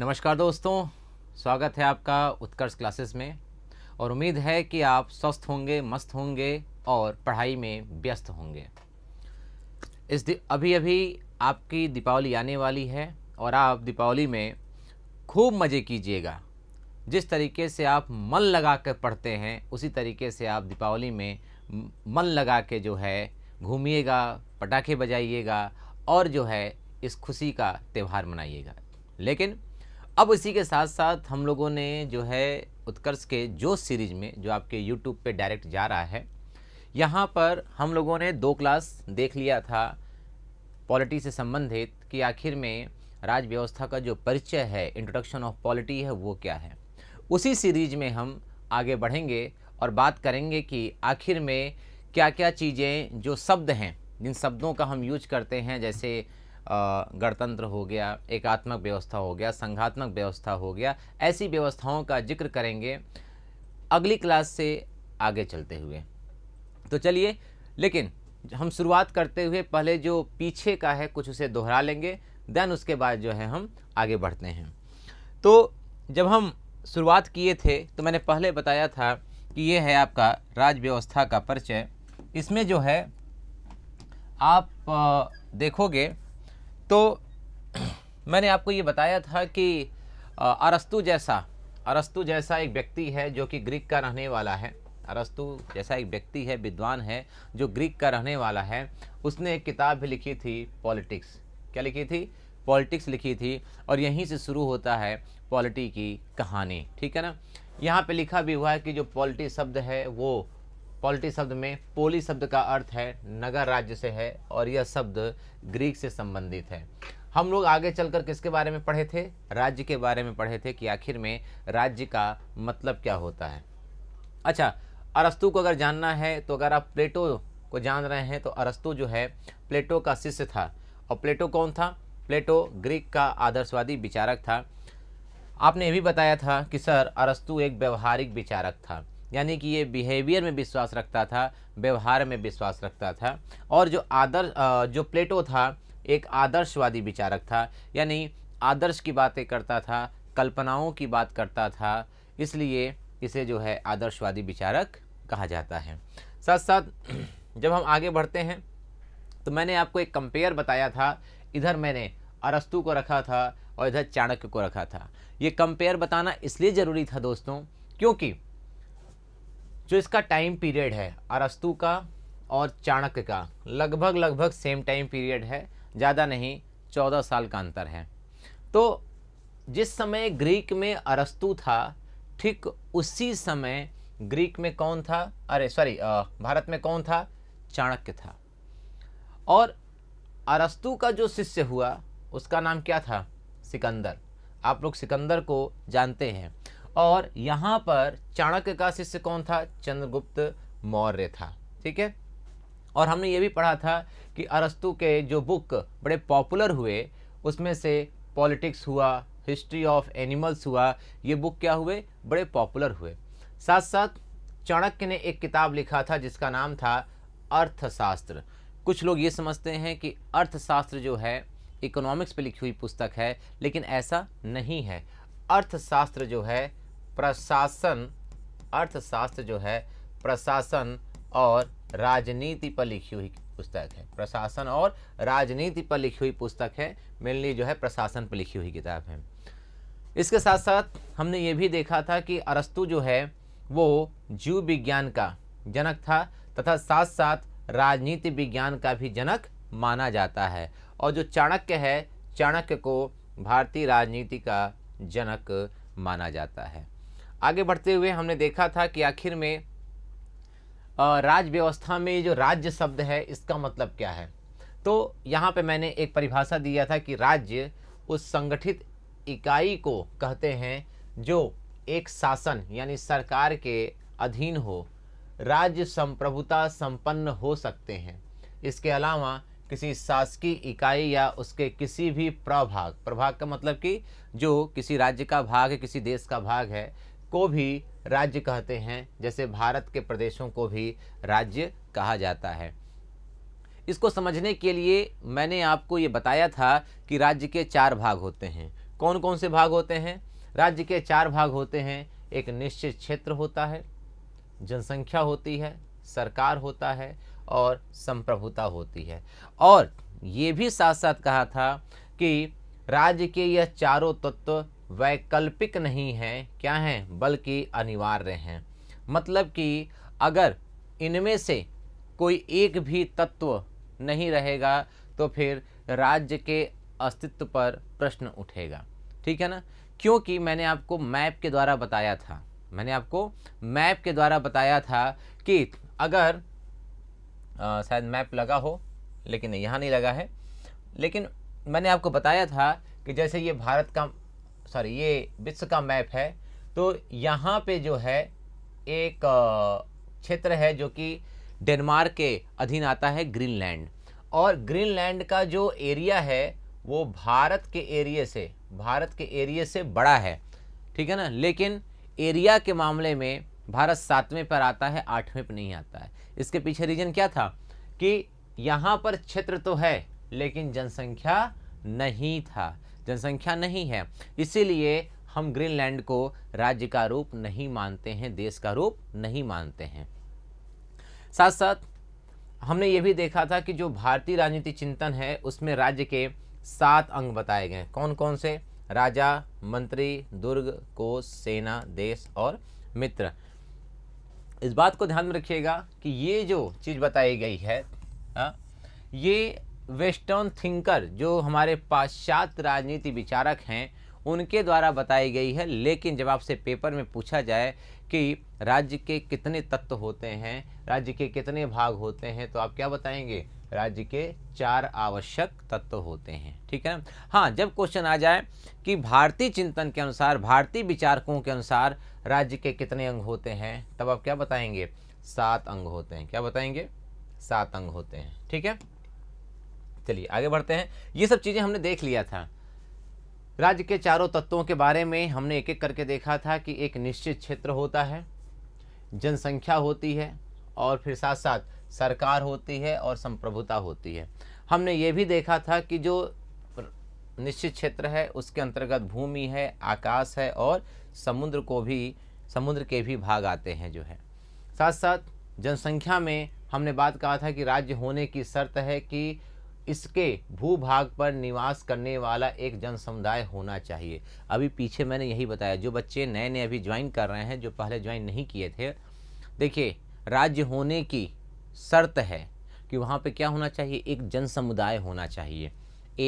नमस्कार दोस्तों स्वागत है आपका उत्कर्ष क्लासेस में और उम्मीद है कि आप स्वस्थ होंगे मस्त होंगे और पढ़ाई में व्यस्त होंगे इस अभी अभी आपकी दीपावली आने वाली है और आप दीपावली में खूब मज़े कीजिएगा जिस तरीके से आप मन लगा कर पढ़ते हैं उसी तरीके से आप दीपावली में मन लगा के जो है घूमिएगा पटाखे बजाइएगा और जो है इस खुशी का त्यौहार मनाइएगा लेकिन अब इसी के साथ साथ हम लोगों ने जो है उत्कर्ष के जो सीरीज में जो आपके यूट्यूब पे डायरेक्ट जा रहा है यहाँ पर हम लोगों ने दो क्लास देख लिया था पॉलिटी से संबंधित कि आखिर में राज व्यवस्था का जो परिचय है इंट्रोडक्शन ऑफ पॉलिटी है वो क्या है उसी सीरीज में हम आगे बढ़ेंगे और बात करेंगे कि आखिर में क्या क्या चीज़ें जो शब्द हैं जिन शब्दों का हम यूज करते हैं जैसे गणतंत्र हो गया एकात्मक व्यवस्था हो गया संघात्मक व्यवस्था हो गया ऐसी व्यवस्थाओं का जिक्र करेंगे अगली क्लास से आगे चलते हुए तो चलिए लेकिन हम शुरुआत करते हुए पहले जो पीछे का है कुछ उसे दोहरा लेंगे देन उसके बाद जो है हम आगे बढ़ते हैं तो जब हम शुरुआत किए थे तो मैंने पहले बताया था कि ये है आपका राज व्यवस्था का परिचय इसमें जो है आप देखोगे तो मैंने आपको ये बताया था कि अरस्तु जैसा अरस्तु जैसा एक व्यक्ति है जो कि ग्रीक का रहने वाला है अरस्तु जैसा एक व्यक्ति है विद्वान है जो ग्रीक का रहने वाला है उसने एक किताब भी लिखी थी पॉलिटिक्स क्या लिखी थी पॉलिटिक्स लिखी थी और यहीं से शुरू होता है पॉलिटी की कहानी ठीक है ना यहाँ पे लिखा भी हुआ है कि जो पॉलिटी शब्द है वो पॉलिटी शब्द में पोली शब्द का अर्थ है नगर राज्य से है और यह शब्द ग्रीक से संबंधित है हम लोग आगे चलकर किसके बारे में पढ़े थे राज्य के बारे में पढ़े थे कि आखिर में राज्य का मतलब क्या होता है अच्छा अरस्तु को अगर जानना है तो अगर आप प्लेटो को जान रहे हैं तो अरस्तु जो है प्लेटो का शिष्य था और प्लेटो कौन था प्लेटो ग्रीक का आदर्शवादी विचारक था आपने ये भी बताया था कि सर अरस्तु एक व्यवहारिक विचारक था यानी कि ये बिहेवियर में विश्वास रखता था व्यवहार में विश्वास रखता था और जो आदर्श जो प्लेटो था एक आदर्शवादी विचारक था यानी आदर्श की बातें करता था कल्पनाओं की बात करता था इसलिए इसे जो है आदर्शवादी विचारक कहा जाता है साथ साथ जब हम आगे बढ़ते हैं तो मैंने आपको एक कंपेयर बताया था इधर मैंने अरस्तु को रखा था और इधर चाणक्य को रखा था ये कंपेयर बताना इसलिए ज़रूरी था दोस्तों क्योंकि जो इसका टाइम पीरियड है अरस्तु का और चाणक्य का लगभग लगभग सेम टाइम पीरियड है ज़्यादा नहीं चौदह साल का अंतर है तो जिस समय ग्रीक में अरस्तु था ठीक उसी समय ग्रीक में कौन था अरे सॉरी भारत में कौन था चाणक्य था और अरस्तु का जो शिष्य हुआ उसका नाम क्या था सिकंदर आप लोग सिकंदर को जानते हैं और यहाँ पर चाणक्य का शिष्य कौन था चंद्रगुप्त मौर्य था ठीक है और हमने ये भी पढ़ा था कि अरस्तु के जो बुक बड़े पॉपुलर हुए उसमें से पॉलिटिक्स हुआ हिस्ट्री ऑफ एनिमल्स हुआ ये बुक क्या हुए बड़े पॉपुलर हुए साथ साथ चाणक्य ने एक किताब लिखा था जिसका नाम था अर्थशास्त्र कुछ लोग ये समझते हैं कि अर्थशास्त्र जो है इकोनॉमिक्स पे लिखी हुई पुस्तक है लेकिन ऐसा नहीं है अर्थशास्त्र जो है प्रशासन अर्थशास्त्र जो है प्रशासन और राजनीति पर लिखी हुई पुस्तक है प्रशासन और राजनीति पर लिखी हुई पुस्तक है मेनली जो है प्रशासन पर लिखी हुई किताब है इसके साथ साथ हमने ये भी देखा था कि अरस्तु जो है वो जीव विज्ञान का जनक था तथा साथ साथ राजनीति विज्ञान का भी जनक माना जाता है और जो चाणक्य है चाणक्य को भारतीय राजनीति का जनक माना जाता है आगे बढ़ते हुए हमने देखा था कि आखिर में राज व्यवस्था में जो राज्य शब्द है इसका मतलब क्या है तो यहाँ पे मैंने एक परिभाषा दिया था कि राज्य उस संगठित इकाई को कहते हैं जो एक शासन यानी सरकार के अधीन हो राज्य संप्रभुता संपन्न हो सकते हैं इसके अलावा किसी शासकीय इकाई या उसके किसी भी प्रभाग प्रभाग का मतलब कि जो किसी राज्य का भाग है किसी देश का भाग है को भी राज्य कहते हैं जैसे भारत के प्रदेशों को भी राज्य कहा जाता है इसको समझने के लिए मैंने आपको ये बताया था कि राज्य के चार भाग होते हैं कौन कौन से भाग होते हैं राज्य के चार भाग होते हैं एक निश्चित क्षेत्र होता है जनसंख्या होती है सरकार होता है और संप्रभुता होती है और ये भी साथ साथ कहा था कि राज्य के यह चारों तत्व वैकल्पिक नहीं हैं क्या हैं बल्कि अनिवार्य हैं मतलब कि अगर इनमें से कोई एक भी तत्व नहीं रहेगा तो फिर राज्य के अस्तित्व पर प्रश्न उठेगा ठीक है ना क्योंकि मैंने आपको मैप के द्वारा बताया था मैंने आपको मैप के द्वारा बताया था कि अगर शायद मैप लगा हो लेकिन यहाँ नहीं लगा है लेकिन मैंने आपको बताया था कि जैसे ये भारत का सॉरी ये विश्व का मैप है तो यहाँ पे जो है एक क्षेत्र है जो कि डेनमार्क के अधीन आता है ग्रीनलैंड और ग्रीनलैंड का जो एरिया है वो भारत के एरिए से भारत के एरिए से बड़ा है ठीक है ना लेकिन एरिया के मामले में भारत सातवें पर आता है आठवें पर नहीं आता है इसके पीछे रीजन क्या था कि यहाँ पर क्षेत्र तो है लेकिन जनसंख्या नहीं था जनसंख्या नहीं है इसीलिए हम ग्रीनलैंड को राज्य का रूप नहीं मानते हैं देश का रूप नहीं मानते हैं साथ साथ हमने ये भी देखा था कि जो भारतीय राजनीति चिंतन है उसमें राज्य के सात अंग बताए गए कौन कौन से राजा मंत्री दुर्ग कोष सेना देश और मित्र इस बात को ध्यान में रखिएगा कि ये जो चीज़ बताई गई है आ, हाँ, ये वेस्टर्न थिंकर जो हमारे पाश्चात्य राजनीति विचारक हैं उनके द्वारा बताई गई है लेकिन जब आपसे पेपर में पूछा जाए कि राज्य के कितने तत्व होते हैं राज्य के कितने भाग होते हैं तो आप क्या बताएंगे राज्य के चार आवश्यक तत्व होते हैं ठीक है हाँ जब क्वेश्चन आ जाए कि भारतीय चिंतन के अनुसार भारतीय विचारकों के अनुसार राज्य के कितने अंग होते हैं तब आप क्या बताएंगे सात अंग होते हैं क्या बताएंगे सात अंग होते हैं ठीक है चलिए आगे बढ़ते हैं ये सब चीज़ें हमने देख लिया था राज्य के चारों तत्वों के बारे में हमने एक एक करके देखा था कि एक निश्चित क्षेत्र होता है जनसंख्या होती है और फिर साथ साथ सरकार होती है और संप्रभुता होती है हमने ये भी देखा था कि जो निश्चित क्षेत्र है उसके अंतर्गत भूमि है आकाश है और समुद्र को भी समुद्र के भी भाग आते हैं जो है साथ साथ जनसंख्या में हमने बात कहा था कि राज्य होने की शर्त है कि इसके भूभाग पर निवास करने वाला एक जन समुदाय होना चाहिए अभी पीछे मैंने यही बताया जो बच्चे नए नए अभी ज्वाइन कर रहे हैं जो पहले ज्वाइन नहीं किए थे देखिए राज्य होने की शर्त है कि वहाँ पे क्या होना चाहिए एक जन समुदाय होना चाहिए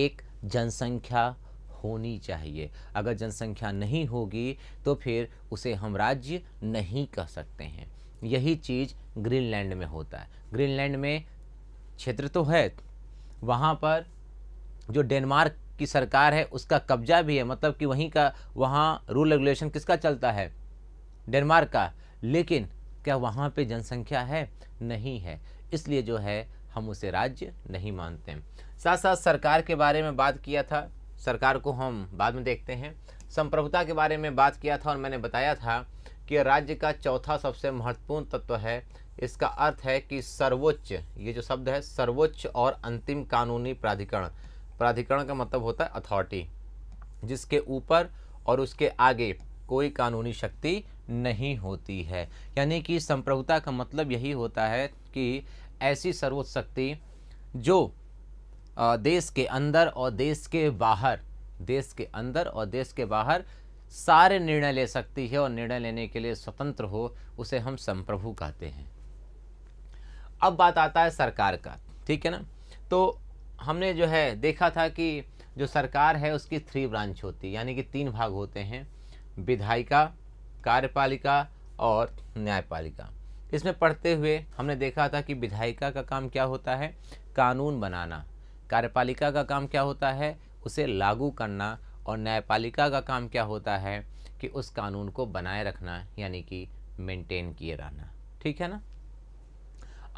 एक जनसंख्या होनी चाहिए अगर जनसंख्या नहीं होगी तो फिर उसे हम राज्य नहीं कह सकते हैं यही चीज़ ग्रीनलैंड में होता है ग्रीनलैंड में क्षेत्र तो है वहाँ पर जो डेनमार्क की सरकार है उसका कब्जा भी है मतलब कि वहीं का वहाँ रूल रेगुलेशन किसका चलता है डेनमार्क का लेकिन क्या वहाँ पे जनसंख्या है नहीं है इसलिए जो है हम उसे राज्य नहीं मानते साथ साथ सरकार के बारे में बात किया था सरकार को हम बाद में देखते हैं संप्रभुता के बारे में बात किया था और मैंने बताया था कि राज्य का चौथा सबसे महत्वपूर्ण तत्व है इसका अर्थ है कि सर्वोच्च ये जो शब्द है सर्वोच्च और अंतिम कानूनी प्राधिकरण प्राधिकरण का मतलब होता है अथॉरिटी जिसके ऊपर और उसके आगे कोई कानूनी शक्ति नहीं होती है यानी कि संप्रभुता का मतलब यही होता है कि ऐसी सर्वोच्च शक्ति जो देश के अंदर और देश के बाहर देश के अंदर और देश के बाहर सारे निर्णय ले सकती है और निर्णय लेने के लिए स्वतंत्र हो उसे हम संप्रभु कहते हैं अब बात आता है सरकार का ठीक है ना तो हमने जो है देखा था कि जो सरकार है उसकी थ्री ब्रांच होती है यानी कि तीन भाग होते हैं विधायिका कार्यपालिका और न्यायपालिका इसमें पढ़ते हुए हमने देखा था कि विधायिका का काम क्या होता है कानून बनाना कार्यपालिका का काम क्या होता है उसे लागू करना और न्यायपालिका का काम क्या होता है कि उस कानून को बनाए रखना यानी कि मेंटेन किए रहना ठीक है ना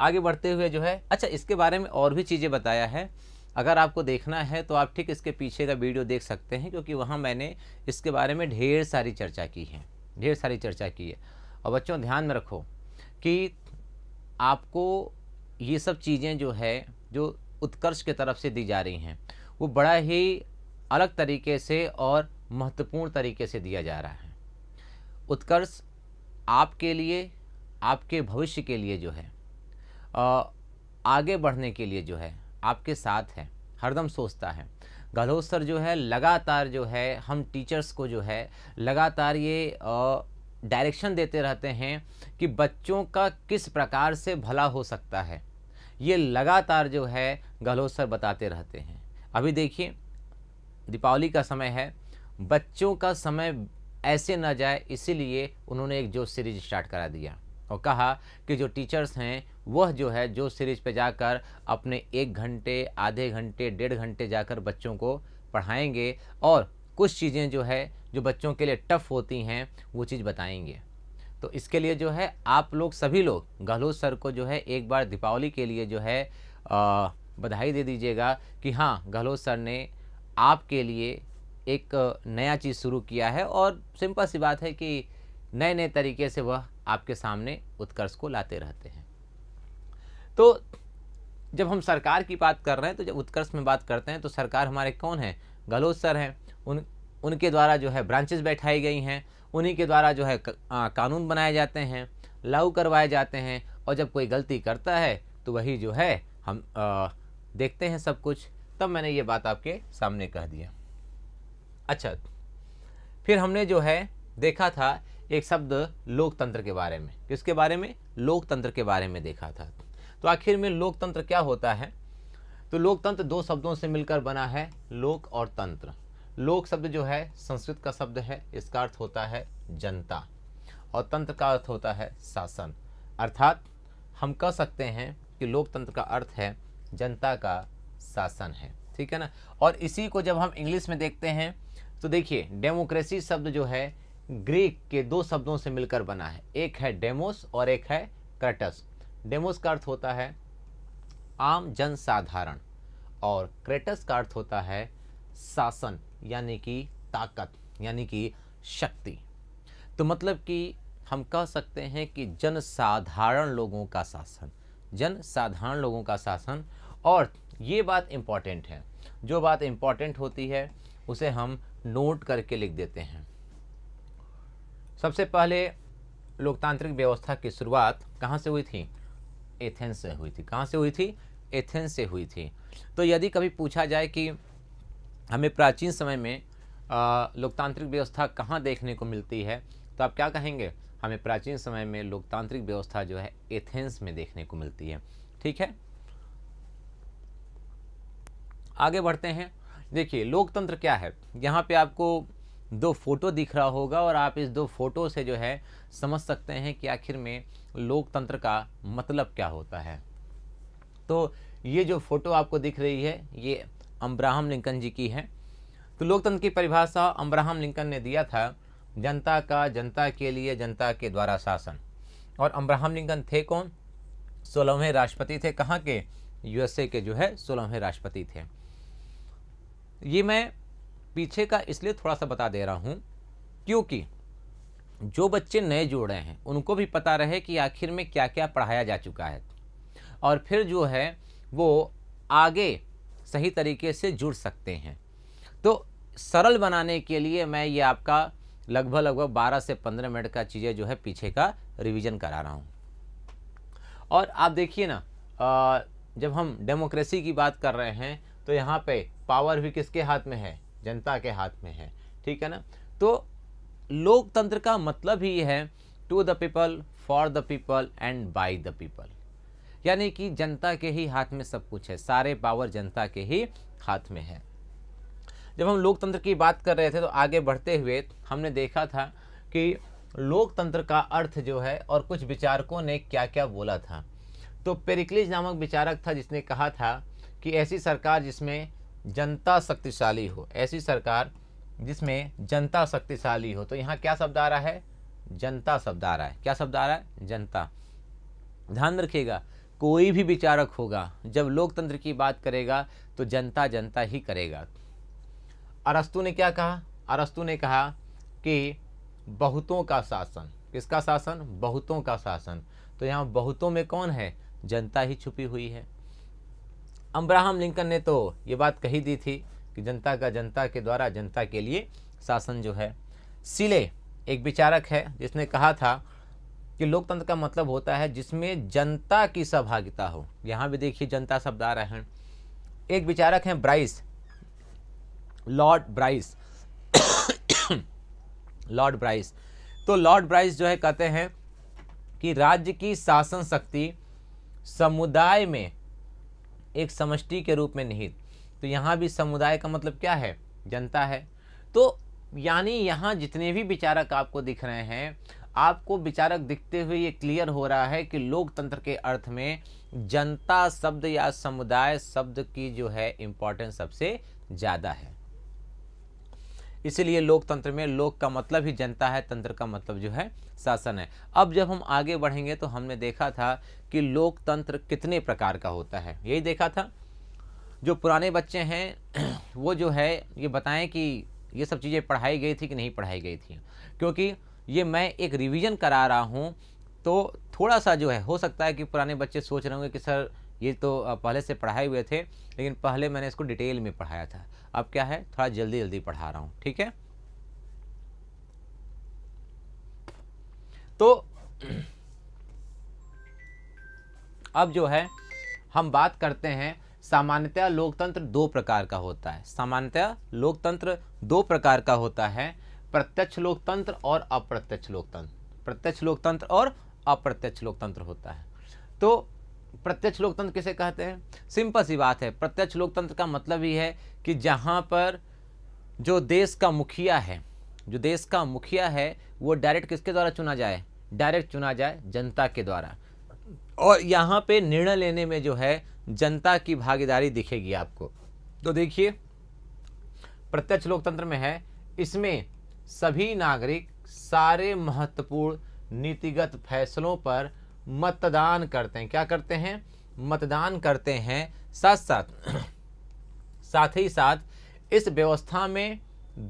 आगे बढ़ते हुए जो है अच्छा इसके बारे में और भी चीज़ें बताया है अगर आपको देखना है तो आप ठीक इसके पीछे का वीडियो देख सकते हैं क्योंकि वहाँ मैंने इसके बारे में ढेर सारी चर्चा की है ढेर सारी चर्चा की है और बच्चों ध्यान में रखो कि आपको ये सब चीज़ें जो है जो उत्कर्ष की तरफ से दी जा रही हैं वो बड़ा ही अलग तरीके से और महत्वपूर्ण तरीके से दिया जा रहा है उत्कर्ष आपके लिए आपके भविष्य के लिए जो है आगे बढ़ने के लिए जो है आपके साथ है हरदम सोचता है गहलोत सर जो है लगातार जो है हम टीचर्स को जो है लगातार ये डायरेक्शन देते रहते हैं कि बच्चों का किस प्रकार से भला हो सकता है ये लगातार जो है गहलोत सर बताते रहते हैं अभी देखिए दीपावली का समय है बच्चों का समय ऐसे ना जाए इसीलिए उन्होंने एक जो सीरीज स्टार्ट करा दिया और कहा कि जो टीचर्स हैं वह जो है जो सीरीज पे जाकर अपने एक घंटे आधे घंटे डेढ़ घंटे जाकर बच्चों को पढ़ाएंगे और कुछ चीज़ें जो है जो बच्चों के लिए टफ़ होती हैं वो चीज़ बताएंगे तो इसके लिए जो है आप लोग सभी लोग गहलोत सर को जो है एक बार दीपावली के लिए जो है बधाई दे दीजिएगा कि हाँ गहलोत सर ने आपके लिए एक नया चीज़ शुरू किया है और सिंपल सी बात है कि नए नए तरीके से वह आपके सामने उत्कर्ष को लाते रहते हैं तो जब हम सरकार की बात कर रहे हैं तो जब उत्कर्ष में बात करते हैं तो सरकार हमारे कौन है गहलोत सर हैं उन उनके द्वारा जो है ब्रांचेस बैठाई गई हैं उन्हीं के द्वारा जो है कानून बनाए जाते हैं लागू करवाए जाते हैं और जब कोई गलती करता है तो वही जो है हम आ, देखते हैं सब कुछ तब मैंने ये बात आपके सामने कह दिया अच्छा फिर हमने जो है देखा था एक शब्द लोकतंत्र के बारे में किसके बारे में लोकतंत्र के बारे में देखा था तो आखिर में लोकतंत्र क्या होता है तो लोकतंत्र दो शब्दों से मिलकर बना है लोक और तंत्र लोक शब्द जो है संस्कृत का शब्द है इसका अर्थ होता है जनता और तंत्र का अर्थ होता है शासन अर्थात हम कह सकते हैं कि लोकतंत्र का अर्थ है जनता का शासन है ठीक है ना और इसी को जब हम इंग्लिश में देखते हैं तो देखिए डेमोक्रेसी शब्द जो है ग्रीक के दो शब्दों से मिलकर बना है एक है डेमोस और एक है क्रेटस डेमोस का अर्थ होता है आम जन साधारण और क्रेटस का अर्थ होता है शासन यानी कि ताकत यानी कि शक्ति तो मतलब कि हम कह सकते हैं कि जन साधारण लोगों का शासन जन साधारण लोगों का शासन और ये बात इम्पॉर्टेंट है जो बात इम्पॉर्टेंट होती है उसे हम नोट करके लिख देते हैं सबसे पहले लोकतांत्रिक व्यवस्था की शुरुआत कहाँ से हुई थी एथेंस से हुई थी कहाँ से हुई थी एथेंस से हुई थी तो यदि कभी पूछा जाए कि हमें प्राचीन समय में लोकतांत्रिक व्यवस्था कहाँ देखने को मिलती है तो आप क्या कहेंगे हमें प्राचीन समय में लोकतांत्रिक व्यवस्था जो है एथेंस में देखने को मिलती है ठीक है आगे बढ़ते हैं देखिए लोकतंत्र क्या है यहाँ पे आपको दो फ़ोटो दिख रहा होगा और आप इस दो फ़ोटो से जो है समझ सकते हैं कि आखिर में लोकतंत्र का मतलब क्या होता है तो ये जो फ़ोटो आपको दिख रही है ये अब्राहम लिंकन जी की है तो लोकतंत्र की परिभाषा अब्राहम लिंकन ने दिया था जनता का जनता के लिए जनता के द्वारा शासन और अब्राहम लिंकन थे कौन सोलहवें राष्ट्रपति थे कहाँ के यूएसए के जो है सोलहवें राष्ट्रपति थे ये मैं पीछे का इसलिए थोड़ा सा बता दे रहा हूँ क्योंकि जो बच्चे नए जुड़ रहे हैं उनको भी पता रहे कि आखिर में क्या क्या पढ़ाया जा चुका है और फिर जो है वो आगे सही तरीके से जुड़ सकते हैं तो सरल बनाने के लिए मैं ये आपका लगभग लगभग 12 से 15 मिनट का चीज़ें जो है पीछे का रिवीजन करा रहा हूँ और आप देखिए ना जब हम डेमोक्रेसी की बात कर रहे हैं तो यहाँ पे पावर भी किसके हाथ में है जनता के हाथ में है ठीक है ना तो लोकतंत्र का मतलब ही है to the people for the people and by the people यानी कि जनता के ही हाथ में सब कुछ है सारे पावर जनता के ही हाथ में है जब हम लोकतंत्र की बात कर रहे थे तो आगे बढ़ते हुए हमने देखा था कि लोकतंत्र का अर्थ जो है और कुछ विचारकों ने क्या क्या बोला था तो पेरिक्लिज नामक विचारक था जिसने कहा था कि ऐसी सरकार जिसमें जनता शक्तिशाली हो ऐसी सरकार जिसमें जनता शक्तिशाली हो तो यहाँ क्या शब्द आ रहा है जनता शब्द आ रहा है क्या शब्द आ रहा है जनता ध्यान रखिएगा कोई भी विचारक होगा जब लोकतंत्र की बात करेगा तो जनता जनता ही करेगा अरस्तु ने क्या कहा अरस्तु ने कहा कि बहुतों का शासन किसका शासन बहुतों का शासन तो यहाँ बहुतों में कौन है जनता ही छुपी हुई है अब्राहम लिंकन ने तो ये बात कही दी थी कि जनता का जनता के द्वारा जनता के लिए शासन जो है सिले एक विचारक है जिसने कहा था कि लोकतंत्र का मतलब होता है जिसमें जनता की सहभागिता हो यहाँ भी देखिए जनता शब्द आ रहे हैं एक विचारक हैं Bryce Lord Bryce Lord Bryce तो लॉर्ड ब्राइस जो है कहते हैं कि राज्य की शासन शक्ति समुदाय में एक समष्टि के रूप में निहित तो यहाँ भी समुदाय का मतलब क्या है जनता है तो यानी यहाँ जितने भी विचारक आपको दिख रहे हैं आपको विचारक दिखते हुए ये क्लियर हो रहा है कि लोकतंत्र के अर्थ में जनता शब्द या समुदाय शब्द की जो है इम्पोर्टेंस सबसे ज़्यादा है इसीलिए लोकतंत्र में लोक का मतलब ही जनता है तंत्र का मतलब जो है शासन है अब जब हम आगे बढ़ेंगे तो हमने देखा था कि लोकतंत्र कितने प्रकार का होता है यही देखा था जो पुराने बच्चे हैं वो जो है ये बताएं कि ये सब चीज़ें पढ़ाई गई थी कि नहीं पढ़ाई गई थी क्योंकि ये मैं एक रिवीजन करा रहा हूँ तो थोड़ा सा जो है हो सकता है कि पुराने बच्चे सोच रहे होंगे कि सर ये तो पहले से पढ़ाए हुए थे लेकिन पहले मैंने इसको डिटेल में पढ़ाया था अब क्या है थोड़ा जल्दी जल्दी पढ़ा रहा हूं ठीक है तो अब जो है हम बात करते हैं सामान्यतया लोकतंत्र दो प्रकार का होता है सामान्यतया लोकतंत्र दो प्रकार का होता है प्रत्यक्ष लोकतंत्र और अप्रत्यक्ष लोकतंत्र प्रत्यक्ष लोकतंत्र और अप्रत्यक्ष लोकतंत्र होता है तो प्रत्यक्ष लोकतंत्र किसे कहते हैं सिंपल सी बात है प्रत्यक्ष लोकतंत्र का मतलब ये है कि जहाँ पर जो देश का मुखिया है जो देश का मुखिया है वो डायरेक्ट किसके द्वारा चुना जाए डायरेक्ट चुना जाए जनता के द्वारा और यहाँ पे निर्णय लेने में जो है जनता की भागीदारी दिखेगी आपको तो देखिए प्रत्यक्ष लोकतंत्र में है इसमें सभी नागरिक सारे महत्वपूर्ण नीतिगत फैसलों पर मतदान करते हैं क्या करते हैं मतदान करते हैं साथ साथ साथ ही साथ इस व्यवस्था में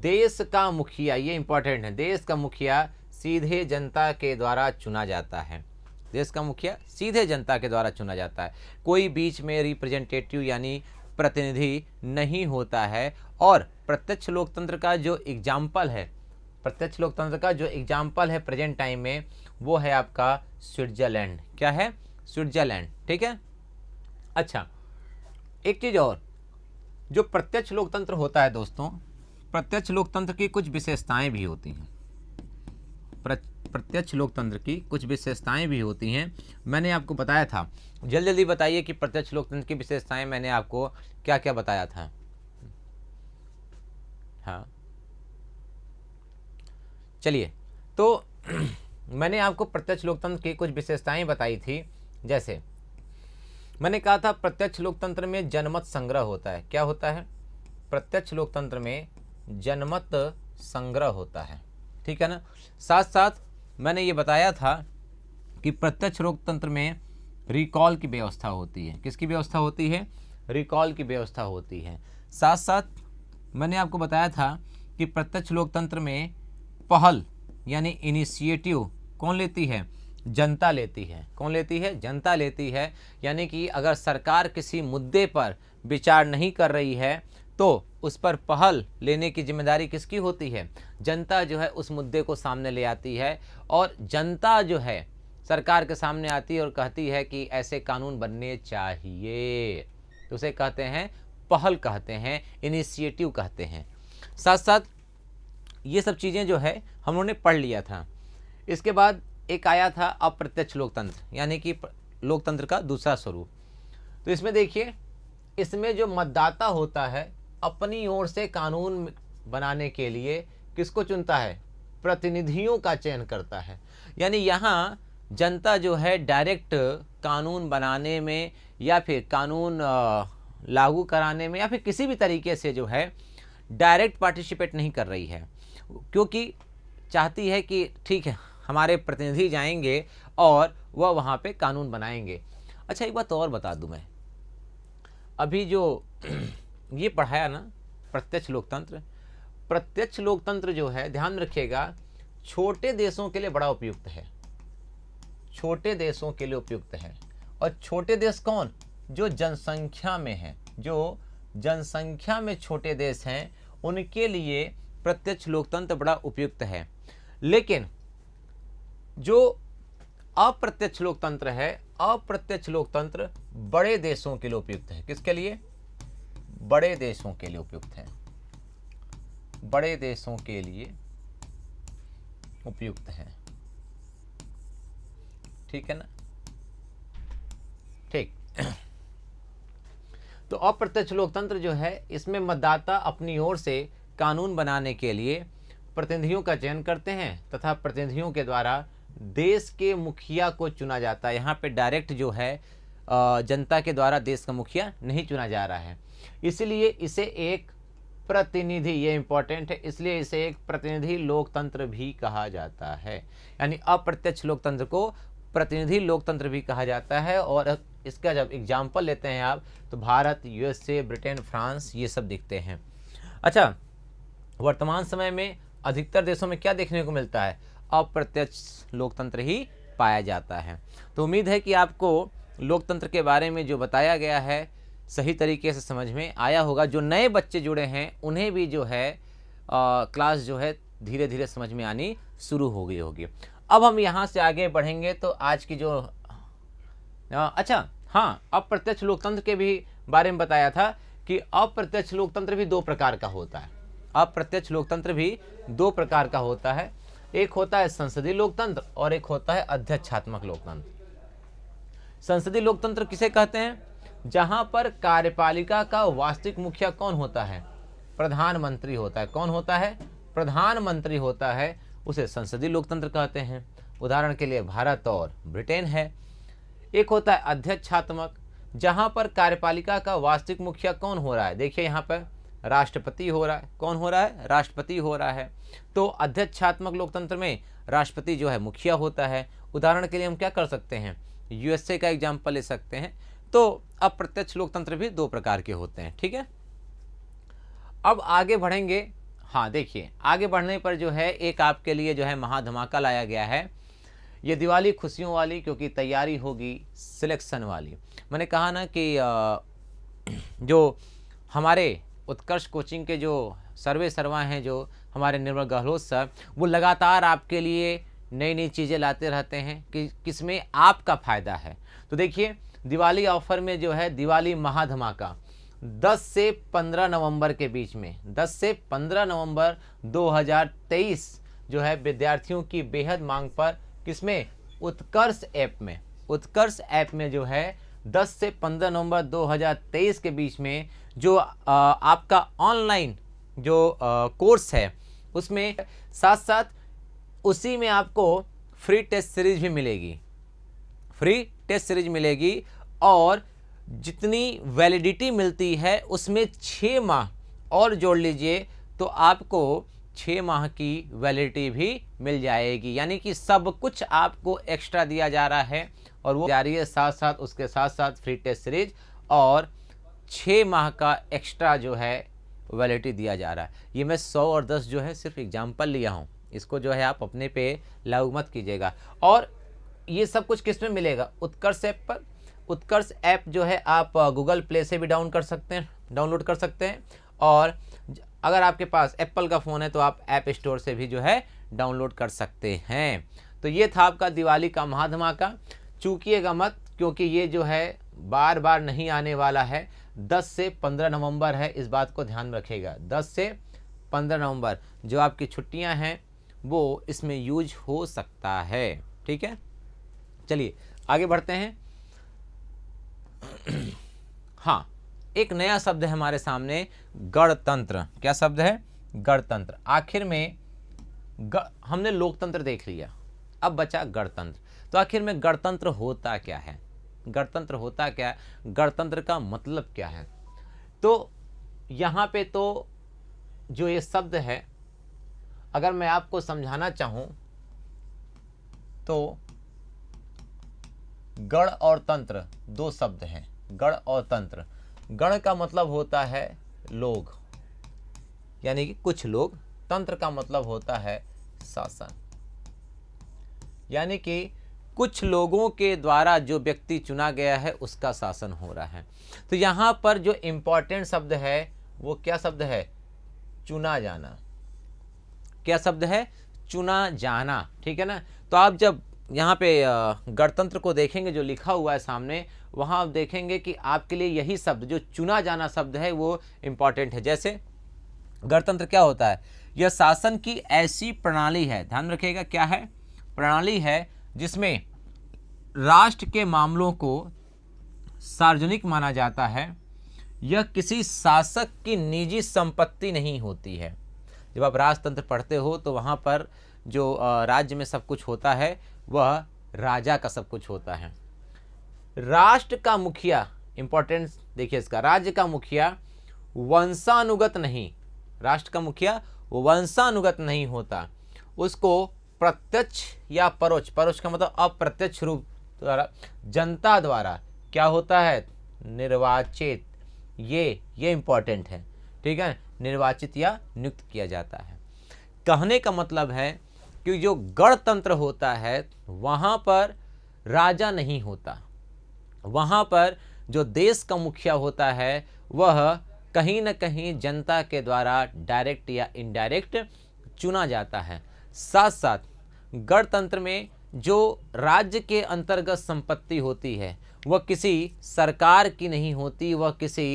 देश का मुखिया ये इंपॉर्टेंट है देश का मुखिया सीधे जनता के द्वारा चुना जाता है देश का मुखिया सीधे जनता के द्वारा चुना जाता है कोई बीच में रिप्रेजेंटेटिव यानी प्रतिनिधि नहीं होता है और प्रत्यक्ष लोकतंत्र का जो एग्जाम्पल है प्रत्यक्ष लोकतंत्र का जो एग्जाम्पल है प्रेजेंट टाइम में वो है आपका स्विट्जरलैंड क्या है स्विट्जरलैंड ठीक है अच्छा एक चीज़ और जो प्रत्यक्ष लोकतंत्र होता है दोस्तों प्रत्यक्ष लोकतंत्र की कुछ विशेषताएं भी होती हैं प्रत्यक्ष लोकतंत्र की कुछ विशेषताएं भी होती हैं मैंने आपको बताया था जल्दी जल्दी बताइए कि प्रत्यक्ष लोकतंत्र की विशेषताएं मैंने आपको क्या क्या बताया था हाँ चलिए तो मैंने आपको प्रत्यक्ष लोकतंत्र की कुछ विशेषताएं बताई थी जैसे मैंने कहा था प्रत्यक्ष लोकतंत्र में जनमत संग्रह होता है क्या होता है प्रत्यक्ष लोकतंत्र में जनमत संग्रह होता है ठीक है ना साथ साथ मैंने ये बताया था कि प्रत्यक्ष लोकतंत्र में रिकॉल की व्यवस्था होती है किसकी व्यवस्था होती है रिकॉल की व्यवस्था होती है साथ साथ मैंने आपको बताया था कि प्रत्यक्ष लोकतंत्र में पहल यानी इनिशिएटिव कौन लेती है जनता लेती है कौन लेती है जनता लेती है यानी कि अगर सरकार किसी मुद्दे पर विचार नहीं कर रही है तो उस पर पहल लेने की जिम्मेदारी किसकी होती है जनता जो है उस मुद्दे को सामने ले आती है और जनता जो है सरकार के सामने आती है और कहती है कि ऐसे कानून बनने चाहिए तो उसे कहते हैं पहल कहते हैं इनिशिएटिव कहते हैं साथ साथ ये सब चीज़ें जो है हम लोगों ने पढ़ लिया था इसके बाद एक आया था अप्रत्यक्ष लोकतंत्र यानी कि लोकतंत्र का दूसरा स्वरूप तो इसमें देखिए इसमें जो मतदाता होता है अपनी ओर से कानून बनाने के लिए किसको चुनता है प्रतिनिधियों का चयन करता है यानी यहाँ जनता जो है डायरेक्ट कानून बनाने में या फिर कानून लागू कराने में या फिर किसी भी तरीके से जो है डायरेक्ट पार्टिसिपेट नहीं कर रही है क्योंकि चाहती है कि ठीक है हमारे प्रतिनिधि जाएंगे और वह वहाँ पे कानून बनाएंगे अच्छा एक बात और बता दूँ मैं अभी जो ये पढ़ाया ना प्रत्यक्ष लोकतंत्र प्रत्यक्ष लोकतंत्र जो है ध्यान रखिएगा छोटे देशों के लिए बड़ा उपयुक्त है छोटे देशों के लिए उपयुक्त है और छोटे देश कौन जो जनसंख्या में हैं जो जनसंख्या में छोटे देश हैं उनके लिए प्रत्यक्ष लोकतंत्र बड़ा उपयुक्त है लेकिन जो अप्रत्यक्ष लोकतंत्र है अप्रत्यक्ष लोकतंत्र बड़े देशों के लिए उपयुक्त है किसके लिए बड़े देशों के लिए उपयुक्त है बड़े देशों के लिए उपयुक्त है ठीक है ना ठीक तो अप्रत्यक्ष लोकतंत्र जो है इसमें मतदाता अपनी ओर से कानून बनाने के लिए प्रतिनिधियों का चयन करते हैं तथा प्रतिनिधियों के द्वारा देश के मुखिया को चुना जाता है यहाँ पे डायरेक्ट जो है जनता के द्वारा देश का मुखिया नहीं चुना जा रहा है इसलिए इसे एक प्रतिनिधि ये इम्पोर्टेंट है इसलिए इसे एक प्रतिनिधि लोकतंत्र भी कहा जाता है यानी अप्रत्यक्ष लोकतंत्र को प्रतिनिधि लोकतंत्र भी कहा जाता है और इसका जब एग्जाम्पल लेते हैं आप तो भारत यूएसए ब्रिटेन फ्रांस ये सब दिखते हैं अच्छा वर्तमान समय में अधिकतर देशों में क्या देखने को मिलता है अप्रत्यक्ष लोकतंत्र ही पाया जाता है तो उम्मीद है कि आपको लोकतंत्र के बारे में जो बताया गया है सही तरीके से समझ में आया होगा जो नए बच्चे जुड़े हैं उन्हें भी जो है आ, क्लास जो है धीरे धीरे समझ में आनी शुरू हो गई होगी अब हम यहाँ से आगे बढ़ेंगे तो आज की जो आ, अच्छा हाँ अप्रत्यक्ष लोकतंत्र के भी बारे में बताया था कि अप्रत्यक्ष लोकतंत्र भी दो प्रकार का होता है अप्रत्यक्ष लोकतंत्र भी दो प्रकार का होता है एक होता है संसदीय लोकतंत्र और एक होता है अध्यक्षात्मक लोकतंत्र संसदीय लोकतंत्र किसे कहते हैं जहां पर कार्यपालिका का वास्तविक मुखिया कौन होता है प्रधानमंत्री होता है कौन होता है प्रधानमंत्री होता है उसे संसदीय लोकतंत्र कहते हैं उदाहरण के लिए भारत और ब्रिटेन है एक होता है अध्यक्षात्मक जहां पर कार्यपालिका का वास्तविक मुखिया कौन हो रहा है देखिए यहाँ पर राष्ट्रपति हो रहा है कौन हो रहा है राष्ट्रपति हो रहा है तो अध्यक्षात्मक लोकतंत्र में राष्ट्रपति जो है मुखिया होता है उदाहरण के लिए हम क्या कर सकते हैं यूएसए का एग्जाम्पल ले सकते हैं तो अप्रत्यक्ष लोकतंत्र भी दो प्रकार के होते हैं ठीक है अब आगे बढ़ेंगे हाँ देखिए आगे बढ़ने पर जो है एक आपके लिए जो है महाधमाका लाया गया है ये दिवाली खुशियों वाली क्योंकि तैयारी होगी सिलेक्शन वाली मैंने कहा ना कि जो हमारे उत्कर्ष कोचिंग के जो सर्वे सर्वा हैं जो हमारे निर्मल गहलोत सर वो लगातार आपके लिए नई नई चीज़ें लाते रहते हैं कि किसमें आपका फ़ायदा है तो देखिए दिवाली ऑफर में जो है दिवाली महाधमाका 10 से 15 नवंबर के बीच में 10 से 15 नवंबर 2023 जो है विद्यार्थियों की बेहद मांग पर किसमें उत्कर्ष ऐप में उत्कर्ष ऐप में जो है 10 से 15 नवंबर 2023 के बीच में जो आपका ऑनलाइन जो कोर्स है उसमें साथ साथ उसी में आपको फ्री टेस्ट सीरीज भी मिलेगी फ्री टेस्ट सीरीज मिलेगी और जितनी वैलिडिटी मिलती है उसमें छः माह और जोड़ लीजिए तो आपको छः माह की वैलिडिटी भी मिल जाएगी यानी कि सब कुछ आपको एक्स्ट्रा दिया जा रहा है और वो जा रही है साथ साथ उसके साथ साथ फ्री टेस्ट सीरीज और छः माह का एक्स्ट्रा जो है वैलिडिटी दिया जा रहा है ये मैं सौ और दस जो है सिर्फ एग्जाम्पल लिया हूँ इसको जो है आप अपने पे लागू मत कीजिएगा और ये सब कुछ किस में मिलेगा उत्कर्ष ऐप पर उत्कर्ष ऐप जो है आप गूगल प्ले से भी डाउन कर सकते हैं डाउनलोड कर सकते हैं और अगर आपके पास एप्पल का फ़ोन है तो आप ऐप स्टोर से भी जो है डाउनलोड कर सकते हैं तो ये था आपका दिवाली का का चूकीेगा मत क्योंकि ये जो है बार बार नहीं आने वाला है 10 से 15 नवंबर है इस बात को ध्यान रखेगा 10 से 15 नवंबर जो आपकी छुट्टियां हैं वो इसमें यूज हो सकता है ठीक है चलिए आगे बढ़ते हैं हाँ एक नया शब्द है हमारे सामने गणतंत्र क्या शब्द है गणतंत्र आखिर में हमने लोकतंत्र देख लिया अब बचा गणतंत्र तो आखिर में गणतंत्र होता क्या है गणतंत्र होता क्या है गणतंत्र का मतलब क्या है तो यहाँ पे तो जो ये शब्द है अगर मैं आपको समझाना चाहूँ तो गण और तंत्र दो शब्द हैं गण और तंत्र गण का मतलब होता है लोग यानी कि कुछ लोग तंत्र का मतलब होता है शासन यानी कि कुछ लोगों के द्वारा जो व्यक्ति चुना गया है उसका शासन हो रहा है तो यहाँ पर जो इम्पोर्टेंट शब्द है वो क्या शब्द है चुना जाना क्या शब्द है चुना जाना ठीक है ना तो आप जब यहाँ पे गणतंत्र को देखेंगे जो लिखा हुआ है सामने वहाँ आप देखेंगे कि आपके लिए यही शब्द जो चुना जाना शब्द है वो इम्पॉर्टेंट है जैसे गणतंत्र क्या होता है यह शासन की ऐसी प्रणाली है ध्यान रखिएगा क्या है प्रणाली है जिसमें राष्ट्र के मामलों को सार्वजनिक माना जाता है यह किसी शासक की निजी संपत्ति नहीं होती है जब आप राजतंत्र पढ़ते हो तो वहाँ पर जो राज्य में सब कुछ होता है वह राजा का सब कुछ होता है राष्ट्र का मुखिया इंपॉर्टेंट देखिए इसका राज्य का मुखिया वंशानुगत नहीं राष्ट्र का मुखिया वंशानुगत नहीं होता उसको प्रत्यक्ष या परोक्ष परोक्ष का मतलब अप्रत्यक्ष रूप द्वारा जनता द्वारा क्या होता है निर्वाचित ये ये इंपॉर्टेंट है ठीक है निर्वाचित या नियुक्त किया जाता है कहने का मतलब है कि जो गणतंत्र होता है वहाँ पर राजा नहीं होता वहाँ पर जो देश का मुखिया होता है वह कहीं ना कहीं जनता के द्वारा डायरेक्ट या इनडायरेक्ट चुना जाता है साथ साथ गणतंत्र में जो राज्य के अंतर्गत संपत्ति होती है वह किसी सरकार की नहीं होती वह किसी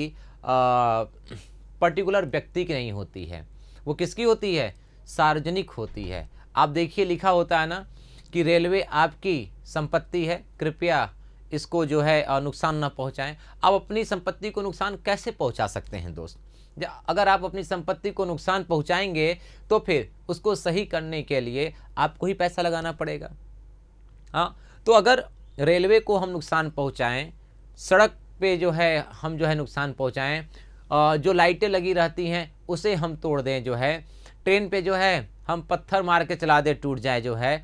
पर्टिकुलर व्यक्ति की नहीं होती है वो किसकी होती है सार्वजनिक होती है आप देखिए लिखा होता है ना कि रेलवे आपकी संपत्ति है कृपया इसको जो है नुकसान ना पहुंचाएं आप अपनी संपत्ति को नुकसान कैसे पहुंचा सकते हैं दोस्त अगर आप अपनी संपत्ति को नुकसान पहुंचाएंगे तो फिर उसको सही करने के लिए आपको ही पैसा लगाना पड़ेगा हाँ तो अगर रेलवे को हम नुकसान पहुंचाएं सड़क पे जो है हम जो है नुकसान पहुंचाएं जो लाइटें लगी रहती हैं उसे हम तोड़ दें जो है ट्रेन पे जो है हम पत्थर मार के चला दें टूट जाए जो है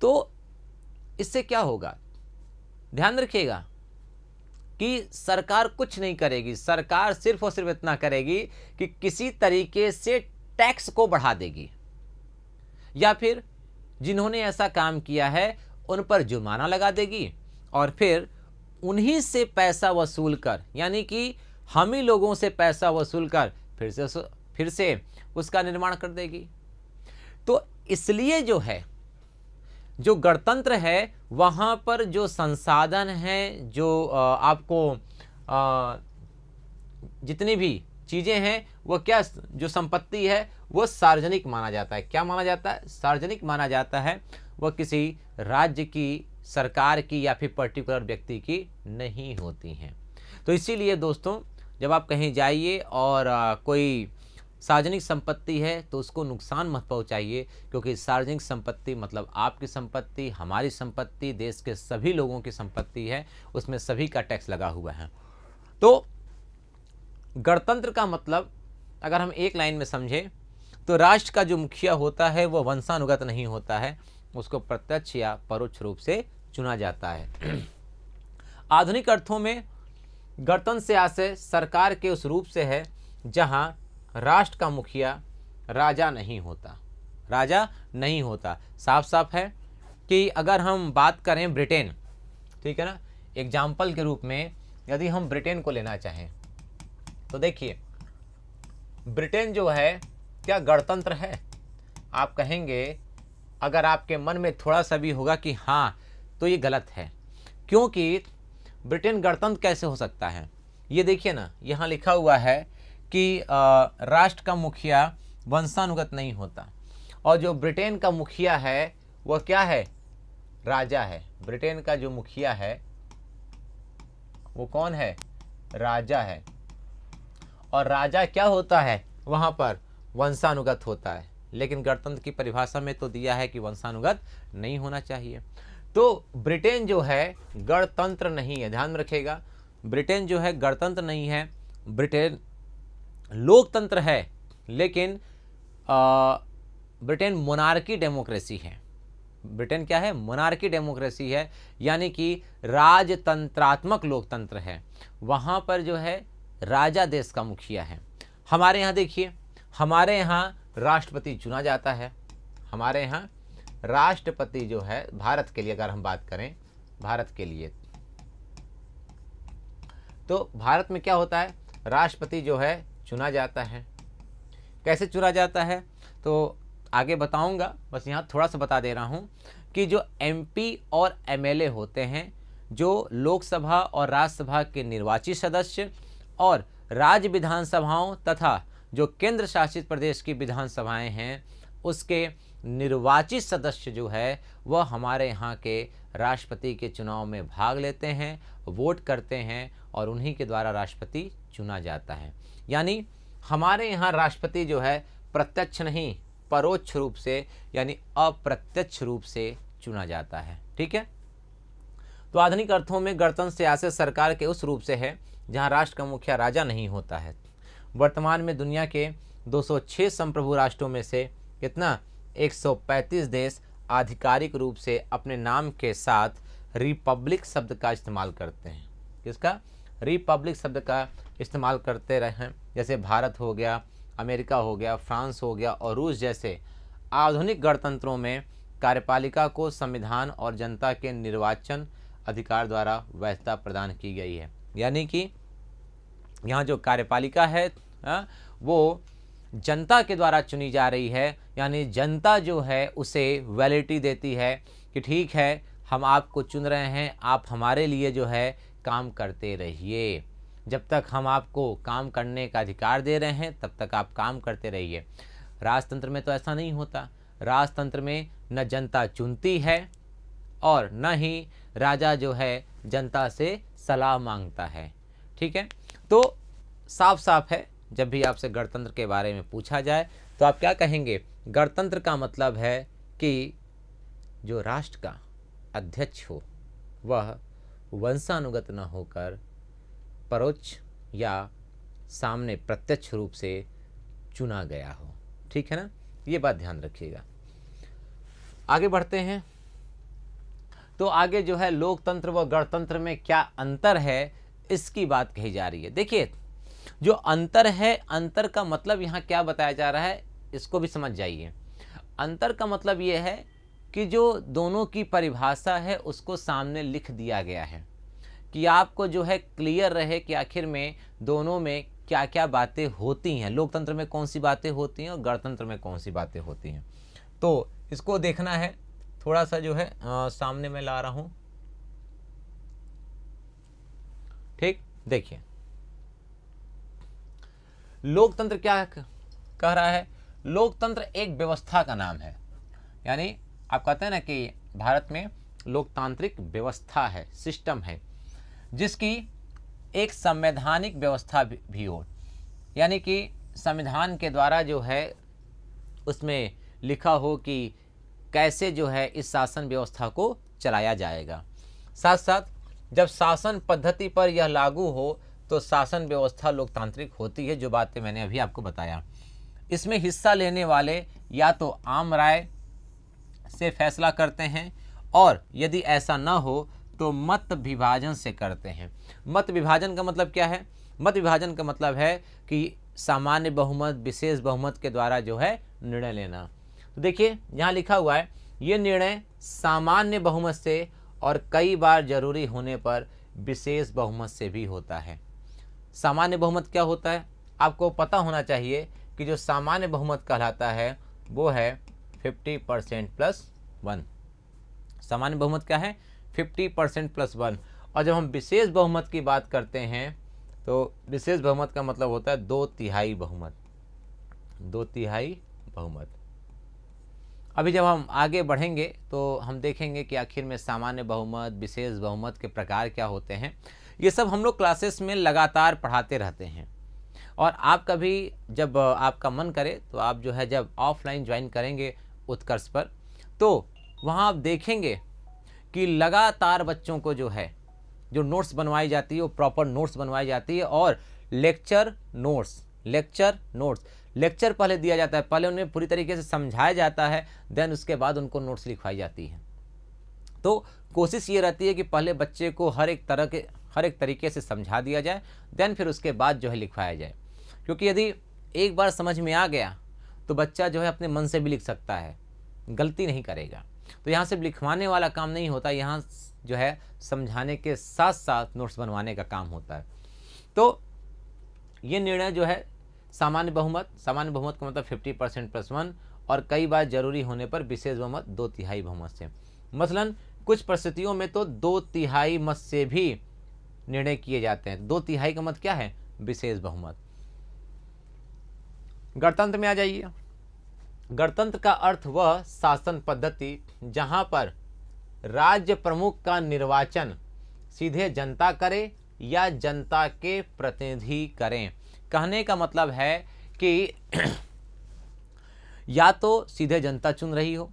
तो इससे क्या होगा ध्यान रखिएगा कि सरकार कुछ नहीं करेगी सरकार सिर्फ और सिर्फ इतना करेगी कि किसी तरीके से टैक्स को बढ़ा देगी या फिर जिन्होंने ऐसा काम किया है उन पर जुर्माना लगा देगी और फिर उन्हीं से पैसा वसूल कर यानी कि हम ही लोगों से पैसा वसूल कर फिर से फिर से उसका निर्माण कर देगी तो इसलिए जो है जो गणतंत्र है वहाँ पर जो संसाधन हैं जो आपको जितनी भी चीज़ें हैं वो क्या जो संपत्ति है वो सार्वजनिक माना जाता है क्या माना जाता है सार्वजनिक माना जाता है वह किसी राज्य की सरकार की या फिर पर्टिकुलर व्यक्ति की नहीं होती हैं तो इसीलिए दोस्तों जब आप कहीं जाइए और कोई सार्वजनिक संपत्ति है तो उसको नुकसान मत पहुंचाइए क्योंकि सार्वजनिक संपत्ति मतलब आपकी संपत्ति हमारी संपत्ति देश के सभी लोगों की संपत्ति है उसमें सभी का टैक्स लगा हुआ है तो गणतंत्र का मतलब अगर हम एक लाइन में समझें तो राष्ट्र का जो मुखिया होता है वह वंशानुगत नहीं होता है उसको प्रत्यक्ष या परोक्ष रूप से चुना जाता है आधुनिक अर्थों में गणतंत्र से आशय सरकार के उस रूप से है जहां राष्ट्र का मुखिया राजा नहीं होता राजा नहीं होता साफ साफ है कि अगर हम बात करें ब्रिटेन ठीक है ना एग्जाम्पल के रूप में यदि हम ब्रिटेन को लेना चाहें तो देखिए ब्रिटेन जो है क्या गणतंत्र है आप कहेंगे अगर आपके मन में थोड़ा सा भी होगा कि हाँ तो ये गलत है क्योंकि ब्रिटेन गणतंत्र कैसे हो सकता है ये देखिए ना यहाँ लिखा हुआ है कि राष्ट्र का मुखिया वंशानुगत नहीं होता और जो ब्रिटेन का मुखिया है वह क्या है राजा है ब्रिटेन का जो मुखिया है वो कौन है राजा है और राजा क्या होता है वहाँ पर वंशानुगत होता है लेकिन गणतंत्र की परिभाषा में तो दिया है कि वंशानुगत नहीं होना चाहिए तो ब्रिटेन जो है गणतंत्र नहीं है ध्यान रखेगा ब्रिटेन जो है गणतंत्र नहीं है ब्रिटेन लोकतंत्र है लेकिन ब्रिटेन मोनार्की डेमोक्रेसी है ब्रिटेन क्या है मोनार्की डेमोक्रेसी है यानी कि राजतंत्रात्मक लोकतंत्र है वहाँ पर जो है राजा देश का मुखिया है हमारे यहाँ देखिए हमारे यहाँ राष्ट्रपति चुना जाता है हमारे यहाँ राष्ट्रपति जो है भारत के लिए अगर हम बात करें भारत के लिए तो भारत में क्या होता है राष्ट्रपति जो है चुना जाता है कैसे चुना जाता है तो आगे बताऊंगा बस यहाँ थोड़ा सा बता दे रहा हूँ कि जो एमपी और एमएलए होते हैं जो लोकसभा और राज्यसभा के निर्वाचित सदस्य और राज्य विधानसभाओं तथा जो केंद्र शासित प्रदेश की विधानसभाएं हैं उसके निर्वाचित सदस्य जो है वह हमारे यहाँ के राष्ट्रपति के चुनाव में भाग लेते हैं वोट करते हैं और उन्हीं के द्वारा राष्ट्रपति चुना जाता है यानी हमारे यहाँ राष्ट्रपति जो है प्रत्यक्ष नहीं परोक्ष रूप से यानी अप्रत्यक्ष रूप से चुना जाता है ठीक है तो आधुनिक अर्थों में गणतंत्र सियासत सरकार के उस रूप से है जहाँ राष्ट्र का मुखिया राजा नहीं होता है वर्तमान में दुनिया के 206 संप्रभु राष्ट्रों में से कितना 135 देश आधिकारिक रूप से अपने नाम के साथ रिपब्लिक शब्द का इस्तेमाल करते हैं किसका रिपब्लिक शब्द का इस्तेमाल करते रहे हैं जैसे भारत हो गया अमेरिका हो गया फ्रांस हो गया और रूस जैसे आधुनिक गणतंत्रों में कार्यपालिका को संविधान और जनता के निर्वाचन अधिकार द्वारा वैधता प्रदान की गई है यानी कि यहाँ जो कार्यपालिका है हाँ, वो जनता के द्वारा चुनी जा रही है यानी जनता जो है उसे वैलिडिटी देती है कि ठीक है हम आपको चुन रहे हैं आप हमारे लिए जो है काम करते रहिए जब तक हम आपको काम करने का अधिकार दे रहे हैं तब तक आप काम करते रहिए राजतंत्र में तो ऐसा नहीं होता राजतंत्र में न जनता चुनती है और न ही राजा जो है जनता से सलाह मांगता है ठीक है तो साफ साफ है जब भी आपसे गणतंत्र के बारे में पूछा जाए तो आप क्या कहेंगे गणतंत्र का मतलब है कि जो राष्ट्र का अध्यक्ष हो वह वंशानुगत न होकर परोक्ष या सामने प्रत्यक्ष रूप से चुना गया हो ठीक है ना ये बात ध्यान रखिएगा आगे बढ़ते हैं तो आगे जो है लोकतंत्र व गणतंत्र में क्या अंतर है इसकी बात कही जा रही है देखिए जो अंतर है अंतर का मतलब यहाँ क्या बताया जा रहा है इसको भी समझ जाइए अंतर का मतलब ये है कि जो दोनों की परिभाषा है उसको सामने लिख दिया गया है कि आपको जो है क्लियर रहे कि आखिर में दोनों में क्या क्या बातें होती हैं लोकतंत्र में कौन सी बातें होती हैं और गणतंत्र में कौन सी बातें होती हैं तो इसको देखना है थोड़ा सा जो है आ, सामने में ला रहा हूँ ठीक देखिए लोकतंत्र क्या कह रहा है लोकतंत्र एक व्यवस्था का नाम है यानी आप कहते हैं ना कि भारत में लोकतांत्रिक व्यवस्था है सिस्टम है जिसकी एक संवैधानिक व्यवस्था भी हो यानी कि संविधान के द्वारा जो है उसमें लिखा हो कि कैसे जो है इस शासन व्यवस्था को चलाया जाएगा साथ साथ जब शासन पद्धति पर यह लागू हो तो शासन व्यवस्था लोकतांत्रिक होती है जो बातें मैंने अभी आपको बताया इसमें हिस्सा लेने वाले या तो आम राय से फैसला करते हैं और यदि ऐसा न हो तो मत विभाजन से करते हैं मत विभाजन का मतलब क्या है मत विभाजन का मतलब है कि सामान्य बहुमत विशेष बहुमत के द्वारा जो है निर्णय लेना तो देखिए यहाँ लिखा हुआ है ये निर्णय सामान्य बहुमत से और कई बार जरूरी होने पर विशेष बहुमत से भी होता है सामान्य बहुमत क्या होता है आपको पता होना चाहिए कि जो सामान्य बहुमत कहलाता है वो है फिफ्टी परसेंट प्लस वन सामान्य बहुमत क्या है फिफ्टी परसेंट प्लस वन और जब हम विशेष बहुमत की बात करते हैं तो विशेष बहुमत का मतलब होता है दो तिहाई बहुमत दो तिहाई बहुमत अभी जब हम आगे बढ़ेंगे तो हम देखेंगे कि आखिर में सामान्य बहुमत विशेष बहुमत के प्रकार क्या होते हैं ये सब हम लोग क्लासेस में लगातार पढ़ाते रहते हैं और आप कभी जब आपका मन करे तो आप जो है जब ऑफलाइन ज्वाइन करेंगे उत्कर्ष पर तो वहाँ आप देखेंगे कि लगातार बच्चों को जो है जो नोट्स बनवाई जाती है वो प्रॉपर नोट्स बनवाई जाती है और lecture notes lecture notes lecture पहले दिया जाता है पहले उन्हें पूरी तरीके से समझाया जाता है देन उसके बाद उनको नोट्स लिखवाई जाती है तो कोशिश ये रहती है कि पहले बच्चे को हर एक तरह के हर एक तरीके से समझा दिया जाए देन फिर उसके बाद जो है लिखवाया जाए क्योंकि यदि एक बार समझ में आ गया तो बच्चा जो है अपने मन से भी लिख सकता है गलती नहीं करेगा तो यहाँ सिर्फ लिखवाने वाला काम नहीं होता यहाँ जो है समझाने के साथ साथ नोट्स बनवाने का काम होता है तो ये निर्णय जो है सामान्य बहुमत सामान्य बहुमत का मतलब फिफ्टी परसेंट प्लस वन और कई बार जरूरी होने पर विशेष बहुमत दो तिहाई बहुमत से मसलन कुछ परिस्थितियों में तो दो तिहाई मत से भी निर्णय किए जाते हैं दो तिहाई का मत क्या है विशेष बहुमत गणतंत्र में आ जाइए गणतंत्र का अर्थ वह शासन पद्धति जहां पर राज्य प्रमुख का निर्वाचन सीधे जनता करे या जनता के प्रतिनिधि करें कहने का मतलब है कि या तो सीधे जनता चुन रही हो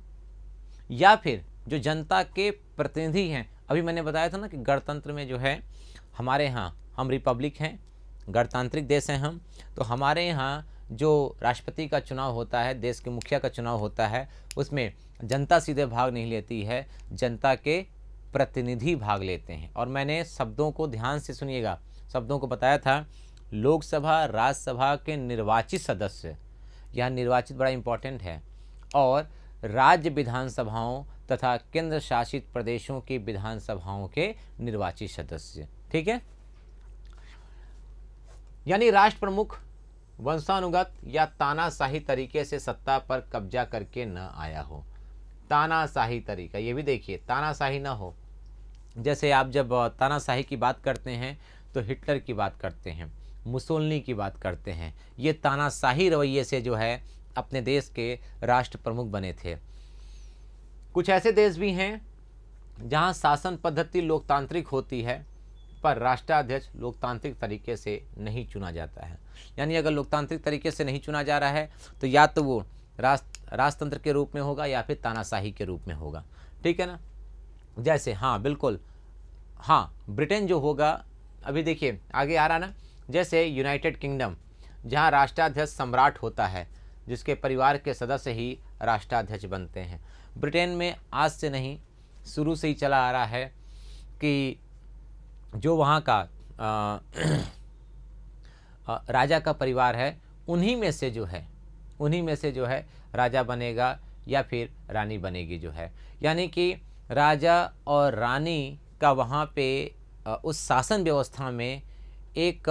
या फिर जो जनता के प्रतिनिधि हैं अभी मैंने बताया था ना कि गणतंत्र में जो है हमारे यहाँ हम रिपब्लिक हैं गणतांत्रिक देश हैं हम तो हमारे यहाँ जो राष्ट्रपति का चुनाव होता है देश के मुखिया का चुनाव होता है उसमें जनता सीधे भाग नहीं लेती है जनता के प्रतिनिधि भाग लेते हैं और मैंने शब्दों को ध्यान से सुनिएगा शब्दों को बताया था लोकसभा राज्यसभा के निर्वाचित सदस्य यह निर्वाचित बड़ा इम्पॉर्टेंट है और राज्य विधानसभाओं तथा केंद्र शासित प्रदेशों की विधानसभाओं के निर्वाचित सदस्य ठीक है यानी राष्ट्र प्रमुख वंशानुगत या तानाशाही तरीके से सत्ता पर कब्जा करके न आया हो तानाशाही तरीका ये भी देखिए तानाशाही ना हो जैसे आप जब तानाशाही की बात करते हैं तो हिटलर की बात करते हैं मुसोलनी की बात करते हैं ये तानाशाही रवैये से जो है अपने देश के राष्ट्र प्रमुख बने थे कुछ ऐसे देश भी हैं जहाँ शासन पद्धति लोकतांत्रिक होती है पर राष्ट्राध्यक्ष लोकतांत्रिक तरीके से नहीं चुना जाता है यानी अगर लोकतांत्रिक तरीके से नहीं चुना जा रहा है तो या तो वो राजतंत्र के रूप में होगा या फिर तानाशाही के रूप में होगा ठीक है ना जैसे हाँ बिल्कुल हाँ ब्रिटेन जो होगा अभी देखिए आगे आ रहा ना जैसे यूनाइटेड किंगडम जहाँ राष्ट्राध्यक्ष सम्राट होता है जिसके परिवार के सदस्य ही राष्ट्राध्यक्ष बनते हैं ब्रिटेन में आज से नहीं शुरू से ही चला आ रहा है कि जो वहाँ का आ, राजा का परिवार है उन्हीं में से जो है उन्हीं में से जो है राजा बनेगा या फिर रानी बनेगी जो है यानी कि राजा और रानी का वहाँ पे उस शासन व्यवस्था में एक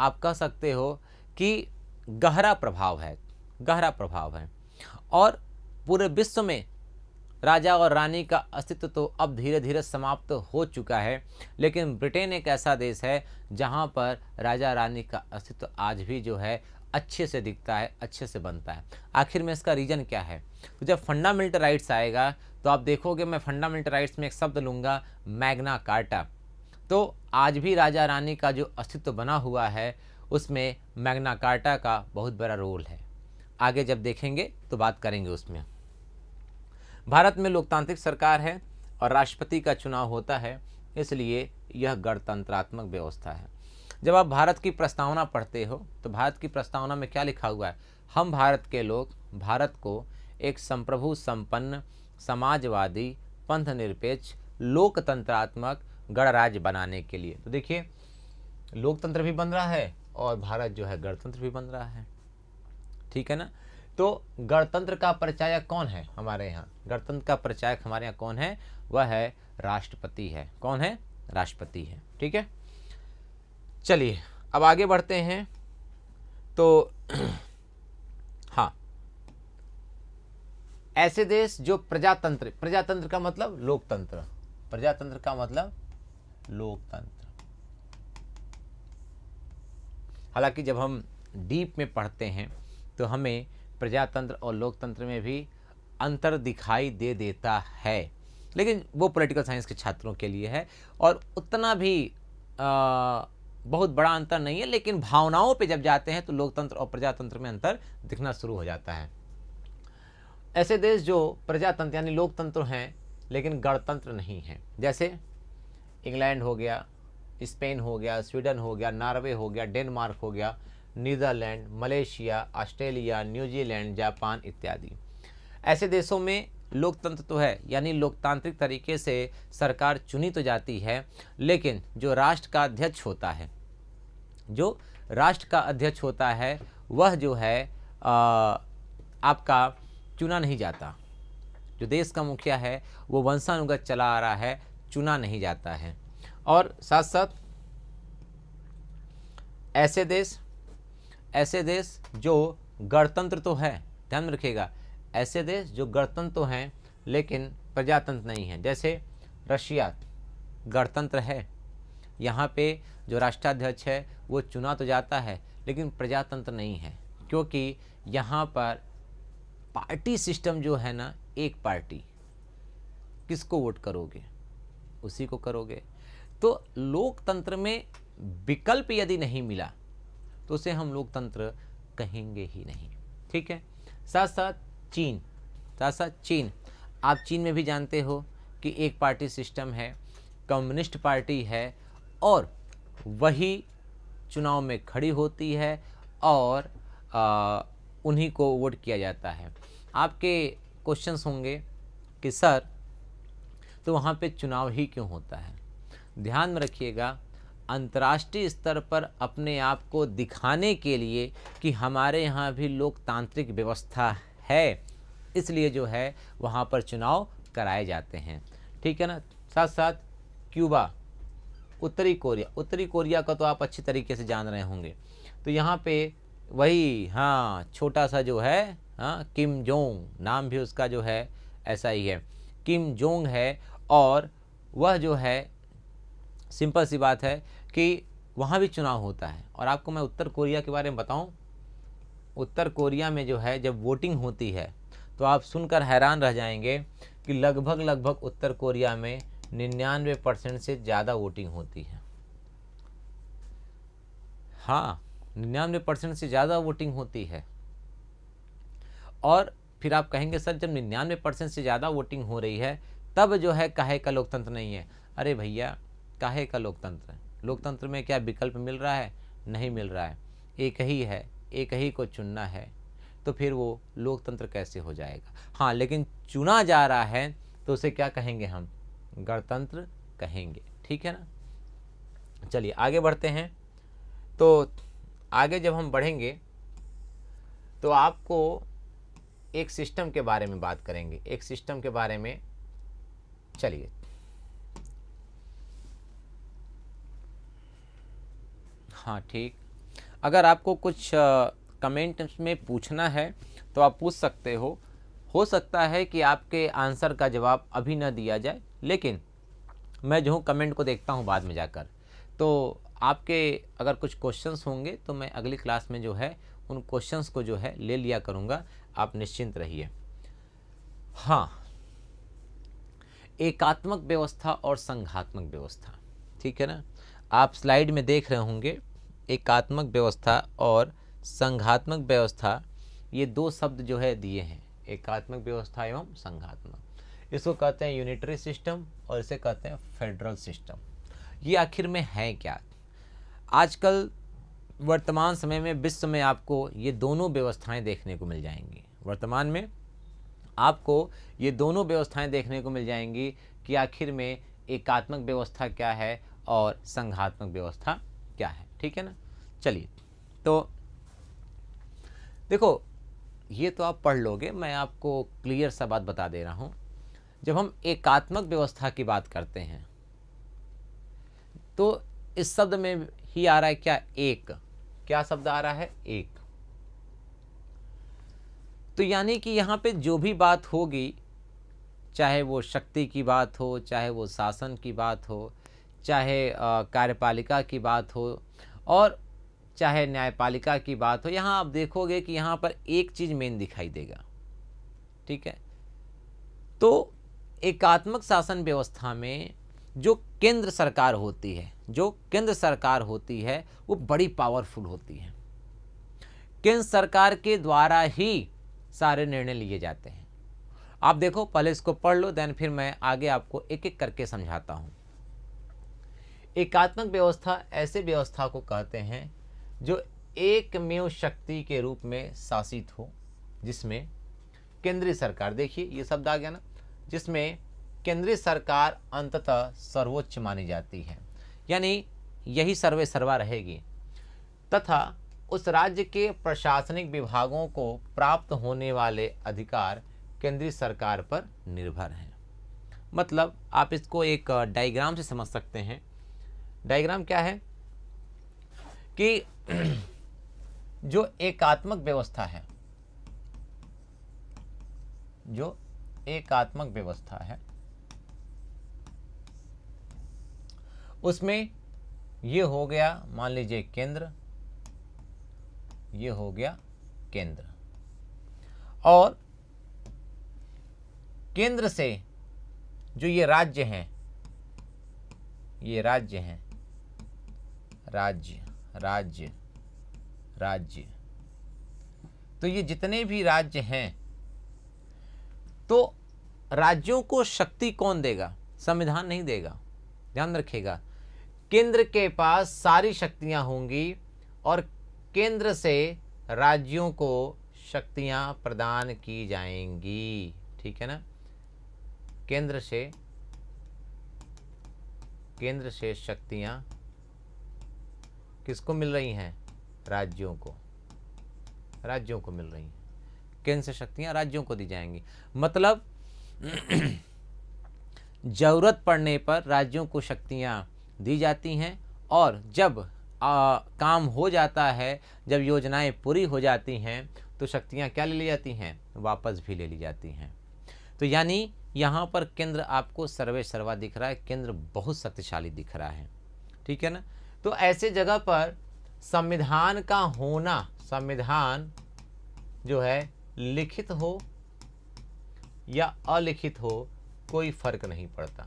आप कह सकते हो कि गहरा प्रभाव है गहरा प्रभाव है और पूरे विश्व में राजा और रानी का अस्तित्व तो अब धीरे धीरे समाप्त तो हो चुका है लेकिन ब्रिटेन एक ऐसा देश है जहाँ पर राजा रानी का अस्तित्व आज भी जो है अच्छे से दिखता है अच्छे से बनता है आखिर में इसका रीज़न क्या है तो जब फंडामेंटल राइट्स आएगा तो आप देखोगे मैं फंडामेंटल राइट्स में एक शब्द लूँगा मैग्ना कार्टा तो आज भी राजा रानी का जो अस्तित्व बना हुआ है उसमें मैग्ना कार्टा का बहुत बड़ा रोल है आगे जब देखेंगे तो बात करेंगे उसमें भारत में लोकतांत्रिक सरकार है और राष्ट्रपति का चुनाव होता है इसलिए यह गणतंत्रात्मक व्यवस्था है जब आप भारत की प्रस्तावना पढ़ते हो तो भारत की प्रस्तावना में क्या लिखा हुआ है हम भारत के लोग भारत को एक संप्रभु संपन्न समाजवादी पंथ निरपेक्ष लोकतंत्रात्मक गणराज्य बनाने के लिए तो देखिए लोकतंत्र भी बन रहा है और भारत जो है गणतंत्र भी बन रहा है ठीक है ना तो गणतंत्र का परिचायक कौन है हमारे यहाँ गणतंत्र का परिचायक हमारे यहाँ कौन है वह है राष्ट्रपति है कौन है राष्ट्रपति है ठीक है चलिए अब आगे बढ़ते हैं तो हाँ ऐसे देश जो प्रजातंत्र प्रजातंत्र का मतलब लोकतंत्र प्रजातंत्र का मतलब लोकतंत्र हालांकि जब हम डीप में पढ़ते हैं तो हमें प्रजातंत्र और लोकतंत्र में भी अंतर दिखाई दे देता है लेकिन वो पॉलिटिकल साइंस के छात्रों के लिए है और उतना भी आ, बहुत बड़ा अंतर नहीं है लेकिन भावनाओं पे जब जाते हैं तो लोकतंत्र और प्रजातंत्र में अंतर दिखना शुरू हो जाता है ऐसे देश जो प्रजातंत्र यानी लोकतंत्र हैं लेकिन गणतंत्र नहीं हैं जैसे इंग्लैंड हो गया स्पेन हो गया स्वीडन हो गया नॉर्वे हो गया डेनमार्क हो गया Netherland Malaysia Australia New Zealand Japan इत्यादि ऐसे देशों में लोकतंत्र तो है यानी लोकतांत्रिक तरीके से सरकार चुनी तो जाती है लेकिन जो राष्ट्र का अध्यक्ष होता है जो राष्ट्र का अध्यक्ष होता है वह जो है आ, आपका चुना नहीं जाता जो देश का मुखिया है वो वंशानुगत चला आ रहा है चुना नहीं जाता है और साथ साथ ऐसे देश ऐसे देश जो गणतंत्र तो है ध्यान में रखिएगा ऐसे देश जो गणतंत्र तो हैं लेकिन प्रजातंत्र नहीं है जैसे रशिया गणतंत्र है यहाँ पे जो राष्ट्राध्यक्ष है वो चुना तो जाता है लेकिन प्रजातंत्र नहीं है क्योंकि यहाँ पर पार्टी सिस्टम जो है ना एक पार्टी किसको वोट करोगे उसी को करोगे तो लोकतंत्र में विकल्प यदि नहीं मिला तो उसे हम लोकतंत्र कहेंगे ही नहीं ठीक है साथ साथ चीन साथ साथ चीन आप चीन में भी जानते हो कि एक पार्टी सिस्टम है कम्युनिस्ट पार्टी है और वही चुनाव में खड़ी होती है और आ, उन्हीं को वोट किया जाता है आपके क्वेश्चंस होंगे कि सर तो वहाँ पे चुनाव ही क्यों होता है ध्यान में रखिएगा अंतर्राष्ट्रीय स्तर पर अपने आप को दिखाने के लिए कि हमारे यहाँ भी लोकतांत्रिक व्यवस्था है इसलिए जो है वहाँ पर चुनाव कराए जाते हैं ठीक है ना साथ साथ क्यूबा उत्तरी कोरिया उत्तरी कोरिया का तो आप अच्छी तरीके से जान रहे होंगे तो यहाँ पे वही हाँ छोटा सा जो है हाँ किम जोंग नाम भी उसका जो है ऐसा ही है किम जोंग है और वह जो है सिंपल सी बात है कि वहाँ भी चुनाव होता है और आपको मैं उत्तर कोरिया के बारे में बताऊँ उत्तर कोरिया में जो है जब वोटिंग होती है तो आप सुनकर हैरान रह जाएंगे कि लगभग लगभग उत्तर कोरिया में निन्यानवे परसेंट से ज़्यादा वोटिंग होती है हाँ निन्यानवे परसेंट से ज़्यादा वोटिंग होती है और फिर आप कहेंगे सर जब निन्यानवे परसेंट से ज़्यादा वोटिंग हो रही है तब जो है काहे का लोकतंत्र नहीं है अरे भैया काहे का लोकतंत्र लोकतंत्र में क्या विकल्प मिल रहा है नहीं मिल रहा है एक ही है एक ही को चुनना है तो फिर वो लोकतंत्र कैसे हो जाएगा हाँ लेकिन चुना जा रहा है तो उसे क्या कहेंगे हम गणतंत्र कहेंगे ठीक है ना चलिए आगे बढ़ते हैं तो आगे जब हम बढ़ेंगे तो आपको एक सिस्टम के बारे में बात करेंगे एक सिस्टम के बारे में चलिए हाँ ठीक अगर आपको कुछ कमेंट्स में पूछना है तो आप पूछ सकते हो हो सकता है कि आपके आंसर का जवाब अभी ना दिया जाए लेकिन मैं जो हूँ कमेंट को देखता हूँ बाद में जाकर तो आपके अगर कुछ क्वेश्चंस होंगे तो मैं अगली क्लास में जो है उन क्वेश्चंस को जो है ले लिया करूँगा आप निश्चिंत रहिए हाँ एकात्मक व्यवस्था और संघात्मक व्यवस्था ठीक है ना आप स्लाइड में देख रहे होंगे एकात्मक व्यवस्था और संघात्मक व्यवस्था ये दो शब्द जो है दिए हैं एकात्मक व्यवस्था एवं संघात्मक इसको कहते हैं यूनिटरी सिस्टम और इसे कहते हैं फेडरल सिस्टम ये आखिर में है क्या आजकल वर्तमान समय में विश्व में आपको ये दोनों व्यवस्थाएं देखने को मिल जाएंगी वर्तमान में आपको ये दोनों व्यवस्थाएं देखने को मिल जाएंगी कि आखिर में एकात्मक व्यवस्था क्या है और संघात्मक व्यवस्था क्या है ठीक है ना चलिए तो देखो ये तो आप पढ़ लोगे मैं आपको क्लियर सा बात बता दे रहा हूँ जब हम एकात्मक व्यवस्था की बात करते हैं तो इस शब्द में ही आ रहा है क्या एक क्या शब्द आ रहा है एक तो यानी कि यहाँ पे जो भी बात होगी चाहे वो शक्ति की बात हो चाहे वो शासन की बात हो चाहे कार्यपालिका की बात हो और चाहे न्यायपालिका की बात हो यहाँ आप देखोगे कि यहाँ पर एक चीज़ मेन दिखाई देगा ठीक है तो एकात्मक शासन व्यवस्था में जो केंद्र सरकार होती है जो केंद्र सरकार होती है वो बड़ी पावरफुल होती है केंद्र सरकार के द्वारा ही सारे निर्णय लिए जाते हैं आप देखो पहले इसको पढ़ लो देन फिर मैं आगे आपको एक एक करके समझाता हूँ एकात्मक व्यवस्था ऐसे व्यवस्था को कहते हैं जो एकमेव शक्ति के रूप में शासित हो जिसमें केंद्रीय सरकार देखिए ये शब्द आ गया ना जिसमें केंद्रीय सरकार अंततः सर्वोच्च मानी जाती है यानी यही सर्वे सर्वा रहेगी तथा उस राज्य के प्रशासनिक विभागों को प्राप्त होने वाले अधिकार केंद्रीय सरकार पर निर्भर हैं मतलब आप इसको एक डायग्राम से समझ सकते हैं डायग्राम क्या है कि जो एकात्मक व्यवस्था है जो एकात्मक व्यवस्था है उसमें ये हो गया मान लीजिए केंद्र ये हो गया केंद्र और केंद्र से जो ये राज्य हैं ये राज्य हैं राज्य राज्य राज्य तो ये जितने भी राज्य हैं तो राज्यों को शक्ति कौन देगा संविधान नहीं देगा ध्यान रखिएगा केंद्र के पास सारी शक्तियां होंगी और केंद्र से राज्यों को शक्तियां प्रदान की जाएंगी ठीक है ना केंद्र से केंद्र से शक्तियां किसको मिल रही हैं राज्यों को राज्यों को मिल रही हैं केंद्र से शक्तियां राज्यों को दी जाएंगी मतलब ज़रूरत पड़ने पर राज्यों को शक्तियां दी जाती हैं और जब आ, काम हो जाता है जब योजनाएं पूरी हो जाती हैं तो शक्तियां क्या ले ली जाती हैं वापस भी ले ली जाती हैं तो यानी यहाँ पर केंद्र आपको सर्वे सर्वा दिख रहा है केंद्र बहुत शक्तिशाली दिख रहा है ठीक है ना तो ऐसे जगह पर संविधान का होना संविधान जो है लिखित हो या अलिखित हो कोई फर्क नहीं पड़ता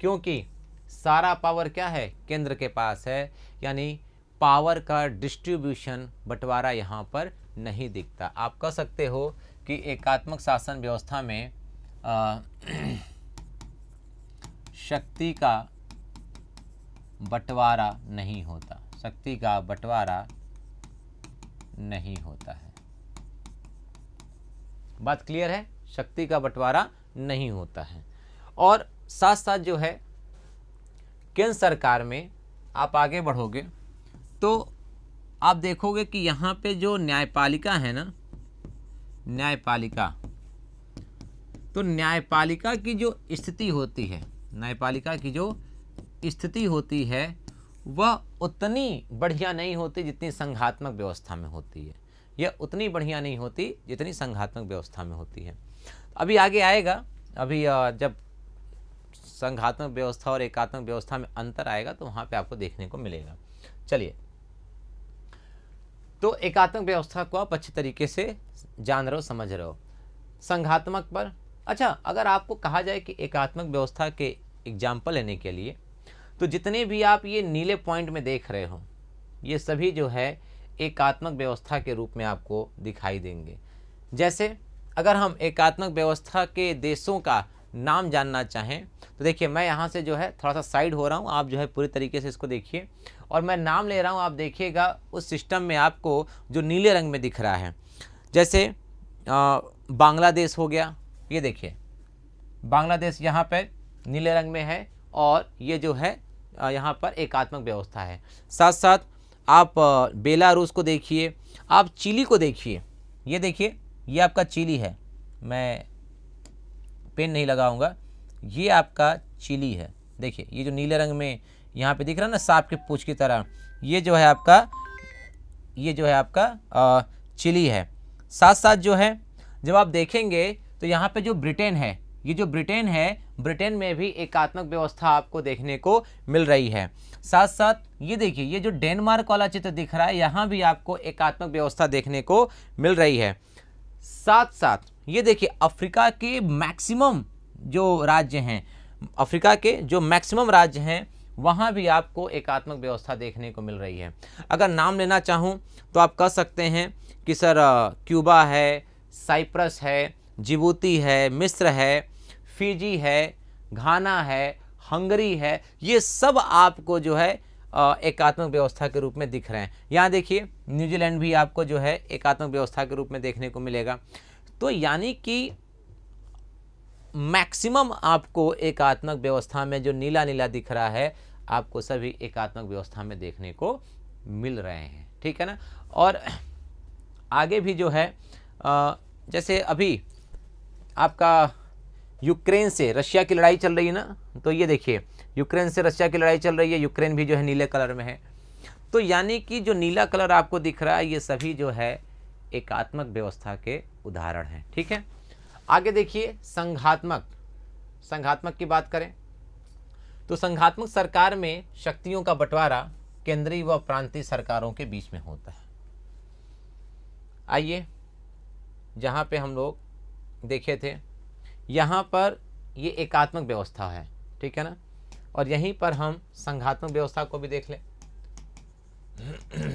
क्योंकि सारा पावर क्या है केंद्र के पास है यानी पावर का डिस्ट्रीब्यूशन बंटवारा यहाँ पर नहीं दिखता आप कह सकते हो कि एकात्मक शासन व्यवस्था में आ, शक्ति का बंटवारा नहीं होता शक्ति का बंटवारा नहीं होता है बात क्लियर है शक्ति का बंटवारा नहीं होता है और साथ साथ जो है केंद्र सरकार में आप आगे बढ़ोगे तो आप देखोगे कि यहाँ पे जो न्यायपालिका है ना न्यायपालिका तो न्यायपालिका की जो स्थिति होती है न्यायपालिका की जो स्थिति होती है वह उतनी बढ़िया नहीं होती जितनी संघात्मक व्यवस्था में होती है यह उतनी बढ़िया नहीं होती जितनी संघात्मक व्यवस्था में होती है अभी आगे आएगा अभी जब संघात्मक व्यवस्था और एकात्मक व्यवस्था में अंतर आएगा तो वहाँ पे आपको देखने को मिलेगा चलिए तो एकात्मक व्यवस्था को आप अच्छे तरीके से जान रहे हो समझ रहे हो संघात्मक पर अच्छा अगर आपको कहा जाए कि एकात्मक व्यवस्था के एग्जाम्पल लेने के लिए तो जितने भी आप ये नीले पॉइंट में देख रहे हो ये सभी जो है एकात्मक व्यवस्था के रूप में आपको दिखाई देंगे जैसे अगर हम एकात्मक व्यवस्था के देशों का नाम जानना चाहें तो देखिए मैं यहाँ से जो है थोड़ा सा साइड हो रहा हूँ आप जो है पूरी तरीके से इसको देखिए और मैं नाम ले रहा हूँ आप देखिएगा उस सिस्टम में आपको जो नीले रंग में दिख रहा है जैसे बांग्लादेश हो गया ये देखिए बांग्लादेश यहाँ पर नीले रंग में है और ये जो है यहाँ पर एकात्मक व्यवस्था है साथ साथ आप बेलारूस को देखिए आप चिली को देखिए ये देखिए ये आपका चिली है मैं पेन नहीं लगाऊंगा ये आपका चिली है देखिए ये जो नीले रंग में यहाँ पे दिख रहा है ना सांप के पूछ की तरह ये जो है आपका ये जो है आपका चिली है साथ साथ जो है जब आप देखेंगे तो यहाँ पे जो ब्रिटेन है ये जो ब्रिटेन है ब्रिटेन में भी एकात्मक व्यवस्था आपको देखने को मिल रही है साथ साथ ये देखिए ये जो डेनमार्क वाला चित्र दिख रहा है यहाँ भी आपको एकात्मक व्यवस्था देखने को मिल रही है साथ साथ ये देखिए अफ्रीका के मैक्सिमम जो राज्य हैं अफ्रीका के जो मैक्सिमम राज्य हैं वहाँ भी आपको एकात्मक व्यवस्था देखने को मिल रही है अगर नाम लेना चाहूँ तो आप कह सकते हैं कि सर क्यूबा है साइप्रस है जिबूती है मिस्र है फिजी है घाना है हंगरी है ये सब आपको जो है एकात्मक व्यवस्था के रूप में दिख रहे हैं यहाँ देखिए न्यूजीलैंड भी आपको जो है एकात्मक व्यवस्था के रूप में देखने को मिलेगा तो यानी कि मैक्सिमम आपको एकात्मक व्यवस्था में जो नीला नीला दिख रहा है आपको सभी एकात्मक व्यवस्था में देखने को मिल रहे हैं ठीक है ना और आगे भी जो है जैसे अभी आपका यूक्रेन से रशिया की लड़ाई चल रही है ना तो ये देखिए यूक्रेन से रशिया की लड़ाई चल रही है यूक्रेन भी जो है नीले कलर में है तो यानी कि जो नीला कलर आपको दिख रहा है ये सभी जो है एकात्मक व्यवस्था के उदाहरण हैं ठीक है आगे देखिए संघात्मक संघात्मक की बात करें तो संघात्मक सरकार में शक्तियों का बंटवारा केंद्रीय व प्रांतीय सरकारों के बीच में होता है आइए जहाँ पे हम लोग देखे थे यहाँ पर ये एकात्मक व्यवस्था है ठीक है ना और यहीं पर हम संघात्मक व्यवस्था को भी देख लें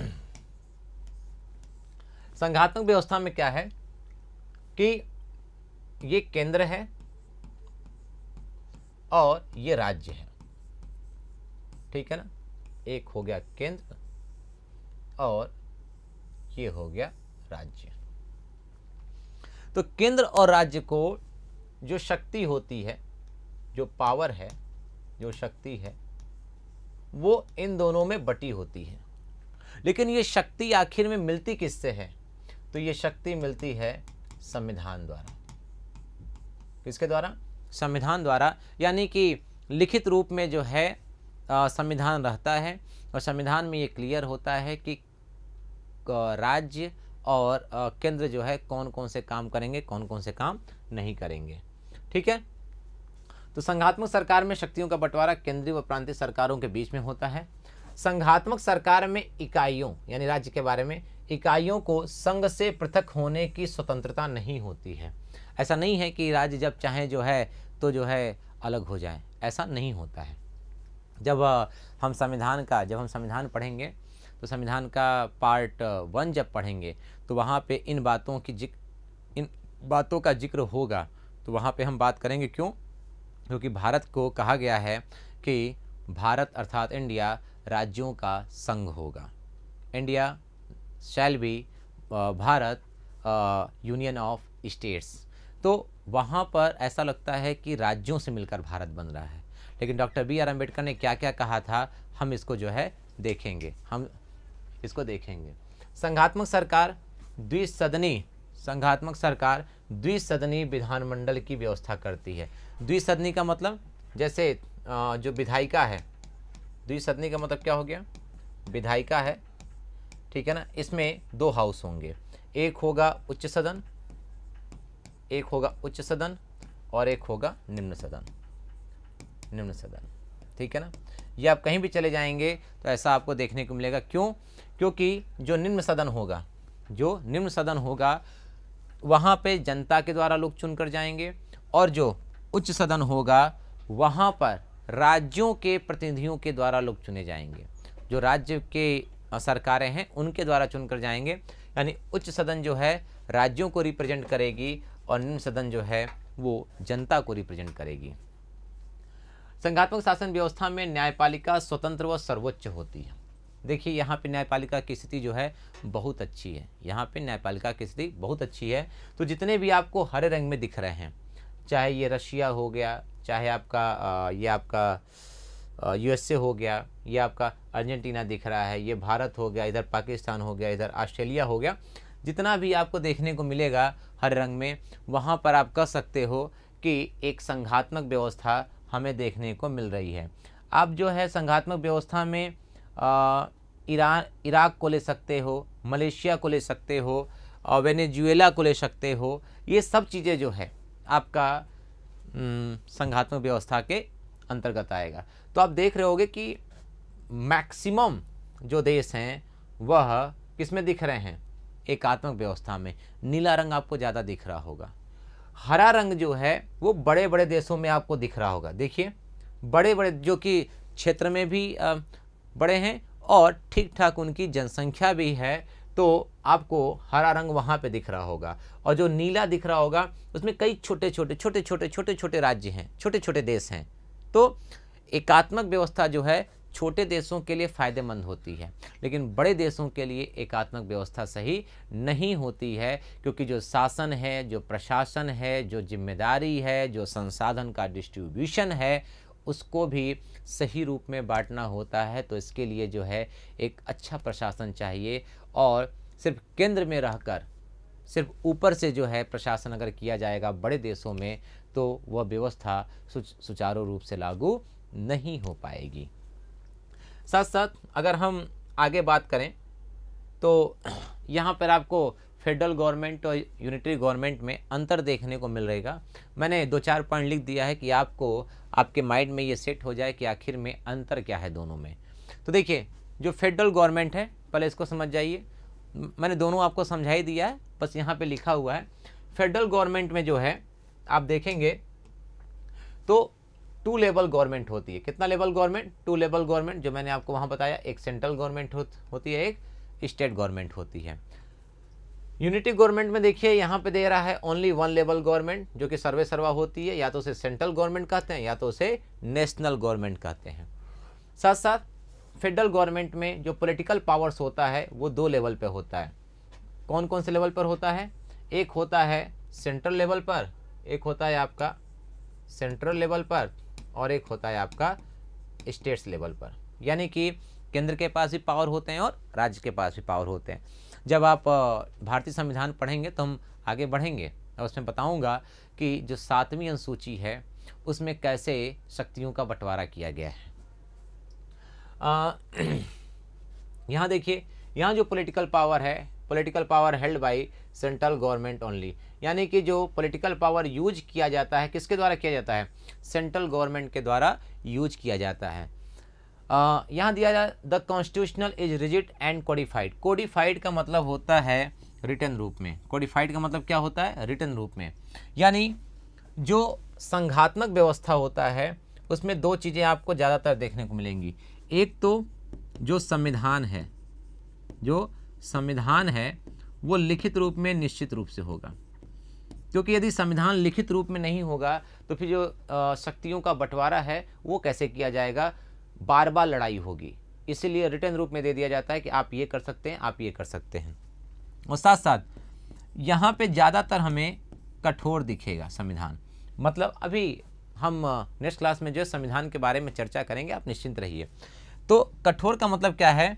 संघात्मक व्यवस्था में क्या है कि ये केंद्र है और ये राज्य है ठीक है ना एक हो गया केंद्र और ये हो गया राज्य तो केंद्र और राज्य को जो शक्ति होती है जो पावर है जो शक्ति है वो इन दोनों में बटी होती है लेकिन ये शक्ति आखिर में मिलती किससे है तो ये शक्ति मिलती है संविधान द्वारा किसके द्वारा संविधान द्वारा यानी कि लिखित रूप में जो है संविधान रहता है और संविधान में ये क्लियर होता है कि राज्य और केंद्र जो है कौन कौन से काम करेंगे कौन कौन से काम नहीं करेंगे ठीक है तो संघात्मक सरकार में शक्तियों का बंटवारा केंद्रीय व प्रांतीय सरकारों के बीच में होता है संघात्मक सरकार में इकाइयों यानी राज्य के बारे में इकाइयों को संघ से पृथक होने की स्वतंत्रता नहीं होती है ऐसा नहीं है कि राज्य जब चाहे जो है तो जो है अलग हो जाए ऐसा नहीं होता है जब हम संविधान का जब हम संविधान पढ़ेंगे तो संविधान का पार्ट वन जब पढ़ेंगे तो वहाँ पे इन बातों की जिक इन बातों का जिक्र होगा तो वहाँ पे हम बात करेंगे क्यों क्योंकि भारत को कहा गया है कि भारत अर्थात इंडिया राज्यों का संघ होगा India shall be Bharat union of states तो वहाँ पर ऐसा लगता है कि राज्यों से मिलकर भारत बन रहा है लेकिन डॉक्टर बी आर अम्बेडकर ने क्या क्या कहा था हम इसको जो है देखेंगे हम इसको देखेंगे संघात्मक सरकार द्विसदनी संघात्मक सरकार द्विसदनी विधानमंडल की व्यवस्था करती है द्विसदनी का मतलब जैसे जो विधायिका है द्विसदनी का मतलब क्या हो गया विधायिका है ठीक है ना इसमें दो हाउस होंगे एक होगा उच्च सदन एक होगा उच्च सदन और एक होगा निम्न सदन निम्न सदन ठीक है ना ये आप कहीं भी चले जाएंगे तो ऐसा आपको देखने को मिलेगा क्यों क्योंकि जो निम्न सदन होगा जो निम्न सदन होगा वहाँ पे जनता के द्वारा लोग चुनकर जाएंगे और जो उच्च सदन होगा वहाँ पर राज्यों के प्रतिनिधियों के द्वारा लोग चुने जाएंगे जो राज्य के सरकारें हैं उनके द्वारा चुन कर जाएंगे यानी उच्च सदन जो है राज्यों को रिप्रेजेंट करेगी और निम्न सदन जो है वो जनता को रिप्रेजेंट करेगी संघात्मक शासन व्यवस्था में न्यायपालिका स्वतंत्र व सर्वोच्च होती है देखिए यहाँ पे न्यायपालिका की स्थिति जो है बहुत अच्छी है यहाँ पे न्यायपालिका की स्थिति बहुत अच्छी है तो जितने भी आपको हरे रंग में दिख रहे हैं चाहे ये रशिया हो गया चाहे आपका ये आपका यूएसए हो गया ये आपका अर्जेंटीना दिख रहा है ये भारत हो गया इधर पाकिस्तान हो गया इधर ऑस्ट्रेलिया हो गया जितना भी आपको देखने को मिलेगा हर रंग में वहाँ पर आप कह सकते हो कि एक संघात्मक व्यवस्था हमें देखने को मिल रही है आप जो है संघात्मक व्यवस्था में ईरान इराक को ले सकते हो मलेशिया को ले सकते हो और वेनेजुएला को ले सकते हो ये सब चीज़ें जो है आपका संघात्मक व्यवस्था के अंतर्गत आएगा तो आप देख रहे होगे कि मैक्सिमम जो देश हैं वह किस में दिख रहे हैं एकात्मक व्यवस्था में नीला रंग आपको ज़्यादा दिख रहा होगा हरा रंग जो है वो बड़े बड़े देशों में आपको दिख रहा होगा देखिए बड़े बड़े जो कि क्षेत्र में भी बड़े हैं और ठीक ठाक उनकी जनसंख्या भी है तो आपको हरा रंग वहाँ पे दिख रहा होगा और जो नीला दिख रहा होगा उसमें कई छोटे छोटे छोटे छोटे छोटे छोटे राज्य हैं छोटे छोटे देश हैं तो एकात्मक व्यवस्था जो है छोटे देशों के लिए फ़ायदेमंद होती है लेकिन बड़े देशों के लिए एकात्मक व्यवस्था सही नहीं होती है क्योंकि जो शासन है जो प्रशासन है जो जिम्मेदारी है जो संसाधन का डिस्ट्रीब्यूशन है उसको भी सही रूप में बांटना होता है तो इसके लिए जो है एक अच्छा प्रशासन चाहिए और सिर्फ केंद्र में रहकर सिर्फ ऊपर से जो है प्रशासन अगर किया जाएगा बड़े देशों में तो वह व्यवस्था सुचारू रूप से लागू नहीं हो पाएगी साथ साथ अगर हम आगे बात करें तो यहाँ पर आपको फेडरल गवर्नमेंट और यूनिटरी गवर्नमेंट में अंतर देखने को मिल रहेगा मैंने दो चार पॉइंट लिख दिया है कि आपको आपके माइंड में ये सेट हो जाए कि आखिर में अंतर क्या है दोनों में तो देखिए जो फेडरल गवर्नमेंट है पहले इसको समझ जाइए मैंने दोनों आपको समझा ही दिया है बस यहाँ पे लिखा हुआ है फेडरल गवर्नमेंट में जो है आप देखेंगे तो टू लेवल गवर्नमेंट होती है कितना level government two level government जो मैंने आपको वहाँ बताया एक सेंट्रल गवर्नमेंट होती है एक स्टेट गवर्नमेंट होती है यूनिटी गवर्नमेंट में देखिए यहाँ पे दे रहा है ओनली वन लेवल गवर्नमेंट जो कि सर्वे सर्वा होती है या तो उसे सेंट्रल गवर्नमेंट कहते हैं या तो उसे नेशनल गवर्नमेंट कहते हैं साथ साथ फेडरल गवर्नमेंट में जो पॉलिटिकल पावर्स होता है वो दो लेवल पे होता है कौन कौन से लेवल पर होता है एक होता है सेंट्रल लेवल पर एक होता है आपका सेंट्रल लेवल पर और एक होता है आपका स्टेट्स लेवल पर यानी कि केंद्र के पास भी पावर होते हैं और राज्य के पास भी पावर होते हैं जब आप भारतीय संविधान पढ़ेंगे तो हम आगे बढ़ेंगे और उसमें बताऊंगा कि जो सातवीं अनुसूची है उसमें कैसे शक्तियों का बंटवारा किया गया है यहाँ देखिए यहाँ जो पॉलिटिकल पावर है political power held by central government only यानी कि जो पॉलिटिकल पावर यूज किया जाता है किसके द्वारा किया जाता है सेंट्रल गवर्नमेंट के द्वारा यूज किया जाता है यहाँ दिया जाए the constitutional is rigid and codified codified का मतलब होता है रिटर्न रूप में कोडिफाइड का मतलब क्या होता है रिटर्न रूप में यानी जो संघात्मक व्यवस्था होता है उसमें दो चीज़ें आपको ज़्यादातर देखने को मिलेंगी एक तो जो संविधान है जो संविधान है वो लिखित रूप में निश्चित रूप से होगा क्योंकि यदि संविधान लिखित रूप में नहीं होगा तो फिर जो शक्तियों का बंटवारा है वो कैसे किया जाएगा बार बार लड़ाई होगी इसीलिए रिटर्न रूप में दे दिया जाता है कि आप ये कर सकते हैं आप ये कर सकते हैं और साथ साथ यहाँ पे ज़्यादातर हमें कठोर दिखेगा संविधान मतलब अभी हम नेक्स्ट क्लास में जो संविधान के बारे में चर्चा करेंगे आप निश्चिंत रहिए तो कठोर का मतलब क्या है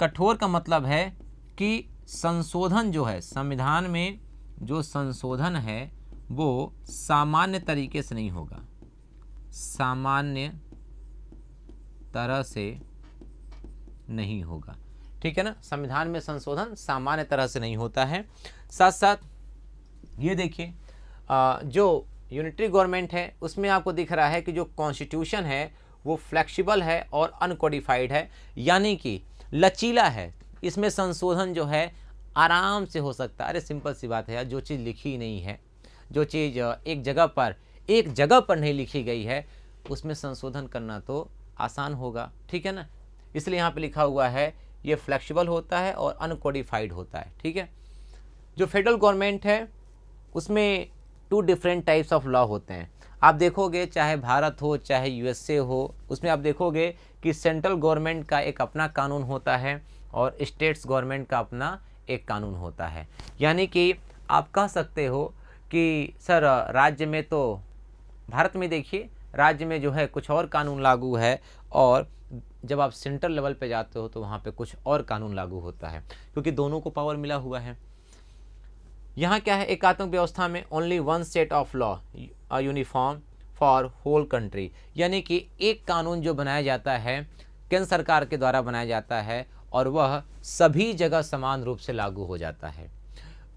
कठोर का मतलब है कि संशोधन जो है संविधान में जो संशोधन है वो सामान्य तरीके से नहीं होगा सामान्य तरह से नहीं होगा ठीक है ना संविधान में संशोधन सामान्य तरह से नहीं होता है साथ साथ ये देखिए जो यूनिटरी गवर्नमेंट है उसमें आपको दिख रहा है कि जो कॉन्स्टिट्यूशन है वो फ्लेक्सिबल है और अनकोडिफाइड है यानी कि लचीला है इसमें संशोधन जो है आराम से हो सकता है अरे सिंपल सी बात है यार जो चीज़ लिखी नहीं है जो चीज़ एक जगह पर एक जगह पर नहीं लिखी गई है उसमें संशोधन करना तो आसान होगा ठीक है ना इसलिए यहाँ पे लिखा हुआ है ये फ्लेक्सिबल होता है और अनकोडिफाइड होता है ठीक है जो फेडरल गवर्नमेंट है उसमें two different types of law होते हैं आप देखोगे चाहे भारत हो चाहे यूएसए हो उसमें आप देखोगे कि सेंट्रल गवर्नमेंट का एक अपना कानून होता है और स्टेट्स गवर्नमेंट का अपना एक कानून होता है यानी कि आप कह सकते हो कि सर राज्य में तो भारत में देखिए राज्य में जो है कुछ और कानून लागू है और जब आप सेंट्रल लेवल पे जाते हो तो वहाँ पे कुछ और कानून लागू होता है क्योंकि दोनों को पावर मिला हुआ है यहाँ क्या है एकात्मक व्यवस्था में only one set of law uniform for whole country यानी कि एक कानून जो बनाया जाता है केंद्र सरकार के द्वारा बनाया जाता है और वह सभी जगह समान रूप से लागू हो जाता है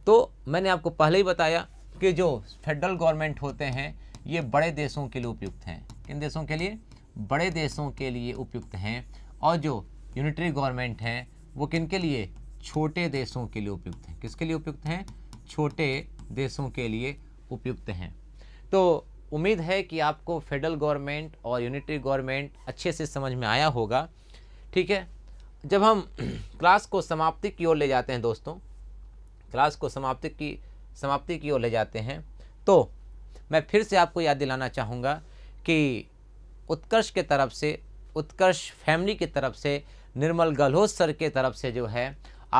तो मैंने आपको पहले ही बताया कि जो फेडरल गवर्नमेंट होते हैं ये बड़े देशों के लिए उपयुक्त हैं किन देशों के लिए बड़े देशों के लिए उपयुक्त हैं और जो यूनिटरी गवर्नमेंट हैं वो किन के लिए छोटे देशों के लिए उपयुक्त हैं किसके लिए उपयुक्त हैं छोटे देशों के लिए उपयुक्त हैं तो उम्मीद है कि आपको फेडरल गवर्नमेंट और यूनिटरी गवर्नमेंट अच्छे से समझ में आया होगा ठीक है जब हम क्लास को समाप्ति की ओर ले जाते हैं दोस्तों क्लास को समाप्ति की समाप्ति की ओर ले जाते हैं तो मैं फिर से आपको याद दिलाना चाहूँगा कि उत्कर्ष के तरफ से उत्कर्ष फैमिली की तरफ से निर्मल गल्होत सर के तरफ से जो है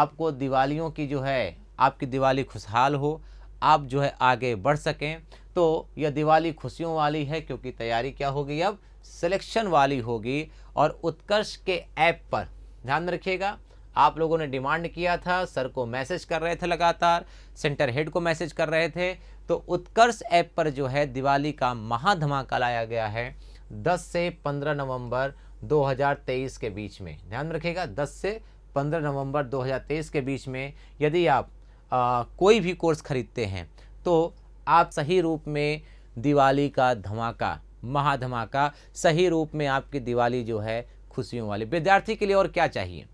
आपको दिवालियों की जो है आपकी दिवाली खुशहाल हो आप जो है आगे बढ़ सकें तो यह दिवाली खुशियों वाली है क्योंकि तैयारी क्या होगी अब सिलेक्शन वाली होगी और उत्कर्ष के ऐप पर ध्यान रखिएगा आप लोगों ने डिमांड किया था सर को मैसेज कर रहे थे लगातार सेंटर हेड को मैसेज कर रहे थे तो उत्कर्ष ऐप पर जो है दिवाली का महाधमाका लाया गया है 10 से 15 नवंबर 2023 के बीच में ध्यान में रखिएगा 10 से 15 नवंबर 2023 के बीच में यदि आप आ, कोई भी कोर्स खरीदते हैं तो आप सही रूप में दिवाली का धमाका महाधमाका सही रूप में आपकी दिवाली जो है खुशियों वाली विद्यार्थी के लिए और क्या चाहिए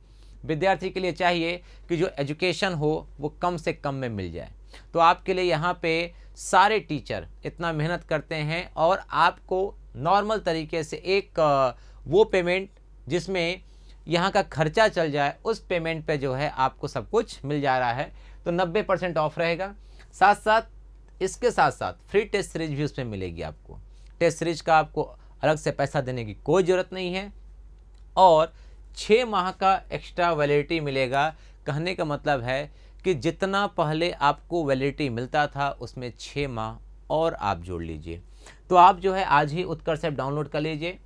विद्यार्थी के लिए चाहिए कि जो एजुकेशन हो वो कम से कम में मिल जाए तो आपके लिए यहाँ पे सारे टीचर इतना मेहनत करते हैं और आपको नॉर्मल तरीके से एक वो पेमेंट जिसमें यहाँ का खर्चा चल जाए उस पेमेंट पे जो है आपको सब कुछ मिल जा रहा है तो 90 परसेंट ऑफ रहेगा साथ साथ इसके साथ साथ फ्री टेस्ट सीरीज भी उसमें मिलेगी आपको टेस्ट सीरीज का आपको अलग से पैसा देने की कोई ज़रूरत नहीं है और छः माह का एक्स्ट्रा वैलिडिटी मिलेगा कहने का मतलब है कि जितना पहले आपको वैलिडिटी मिलता था उसमें छः माह और आप जोड़ लीजिए तो आप जो है आज ही उत्कर्ष ऐप डाउनलोड कर लीजिए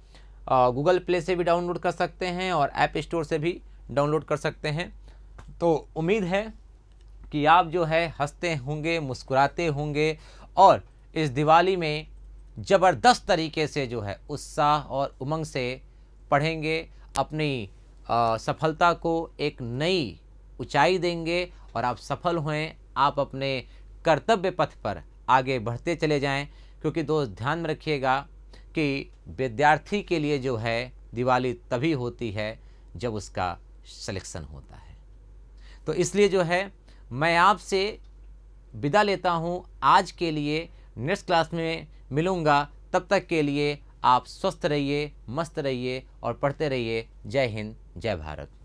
गूगल प्ले से भी डाउनलोड कर सकते हैं और ऐप स्टोर से भी डाउनलोड कर सकते हैं तो उम्मीद है कि आप जो है हंसते होंगे मुस्कुराते होंगे और इस दिवाली में ज़बरदस्त तरीके से जो है उत्साह और उमंग से पढ़ेंगे अपनी आ, सफलता को एक नई ऊंचाई देंगे और आप सफल हों आप अपने कर्तव्य पथ पर आगे बढ़ते चले जाएं क्योंकि दोस्त ध्यान में रखिएगा कि विद्यार्थी के लिए जो है दिवाली तभी होती है जब उसका सिलेक्शन होता है तो इसलिए जो है मैं आपसे विदा लेता हूं आज के लिए नेक्स्ट क्लास में मिलूंगा तब तक के लिए आप स्वस्थ रहिए मस्त रहिए और पढ़ते रहिए जय हिंद जय भारत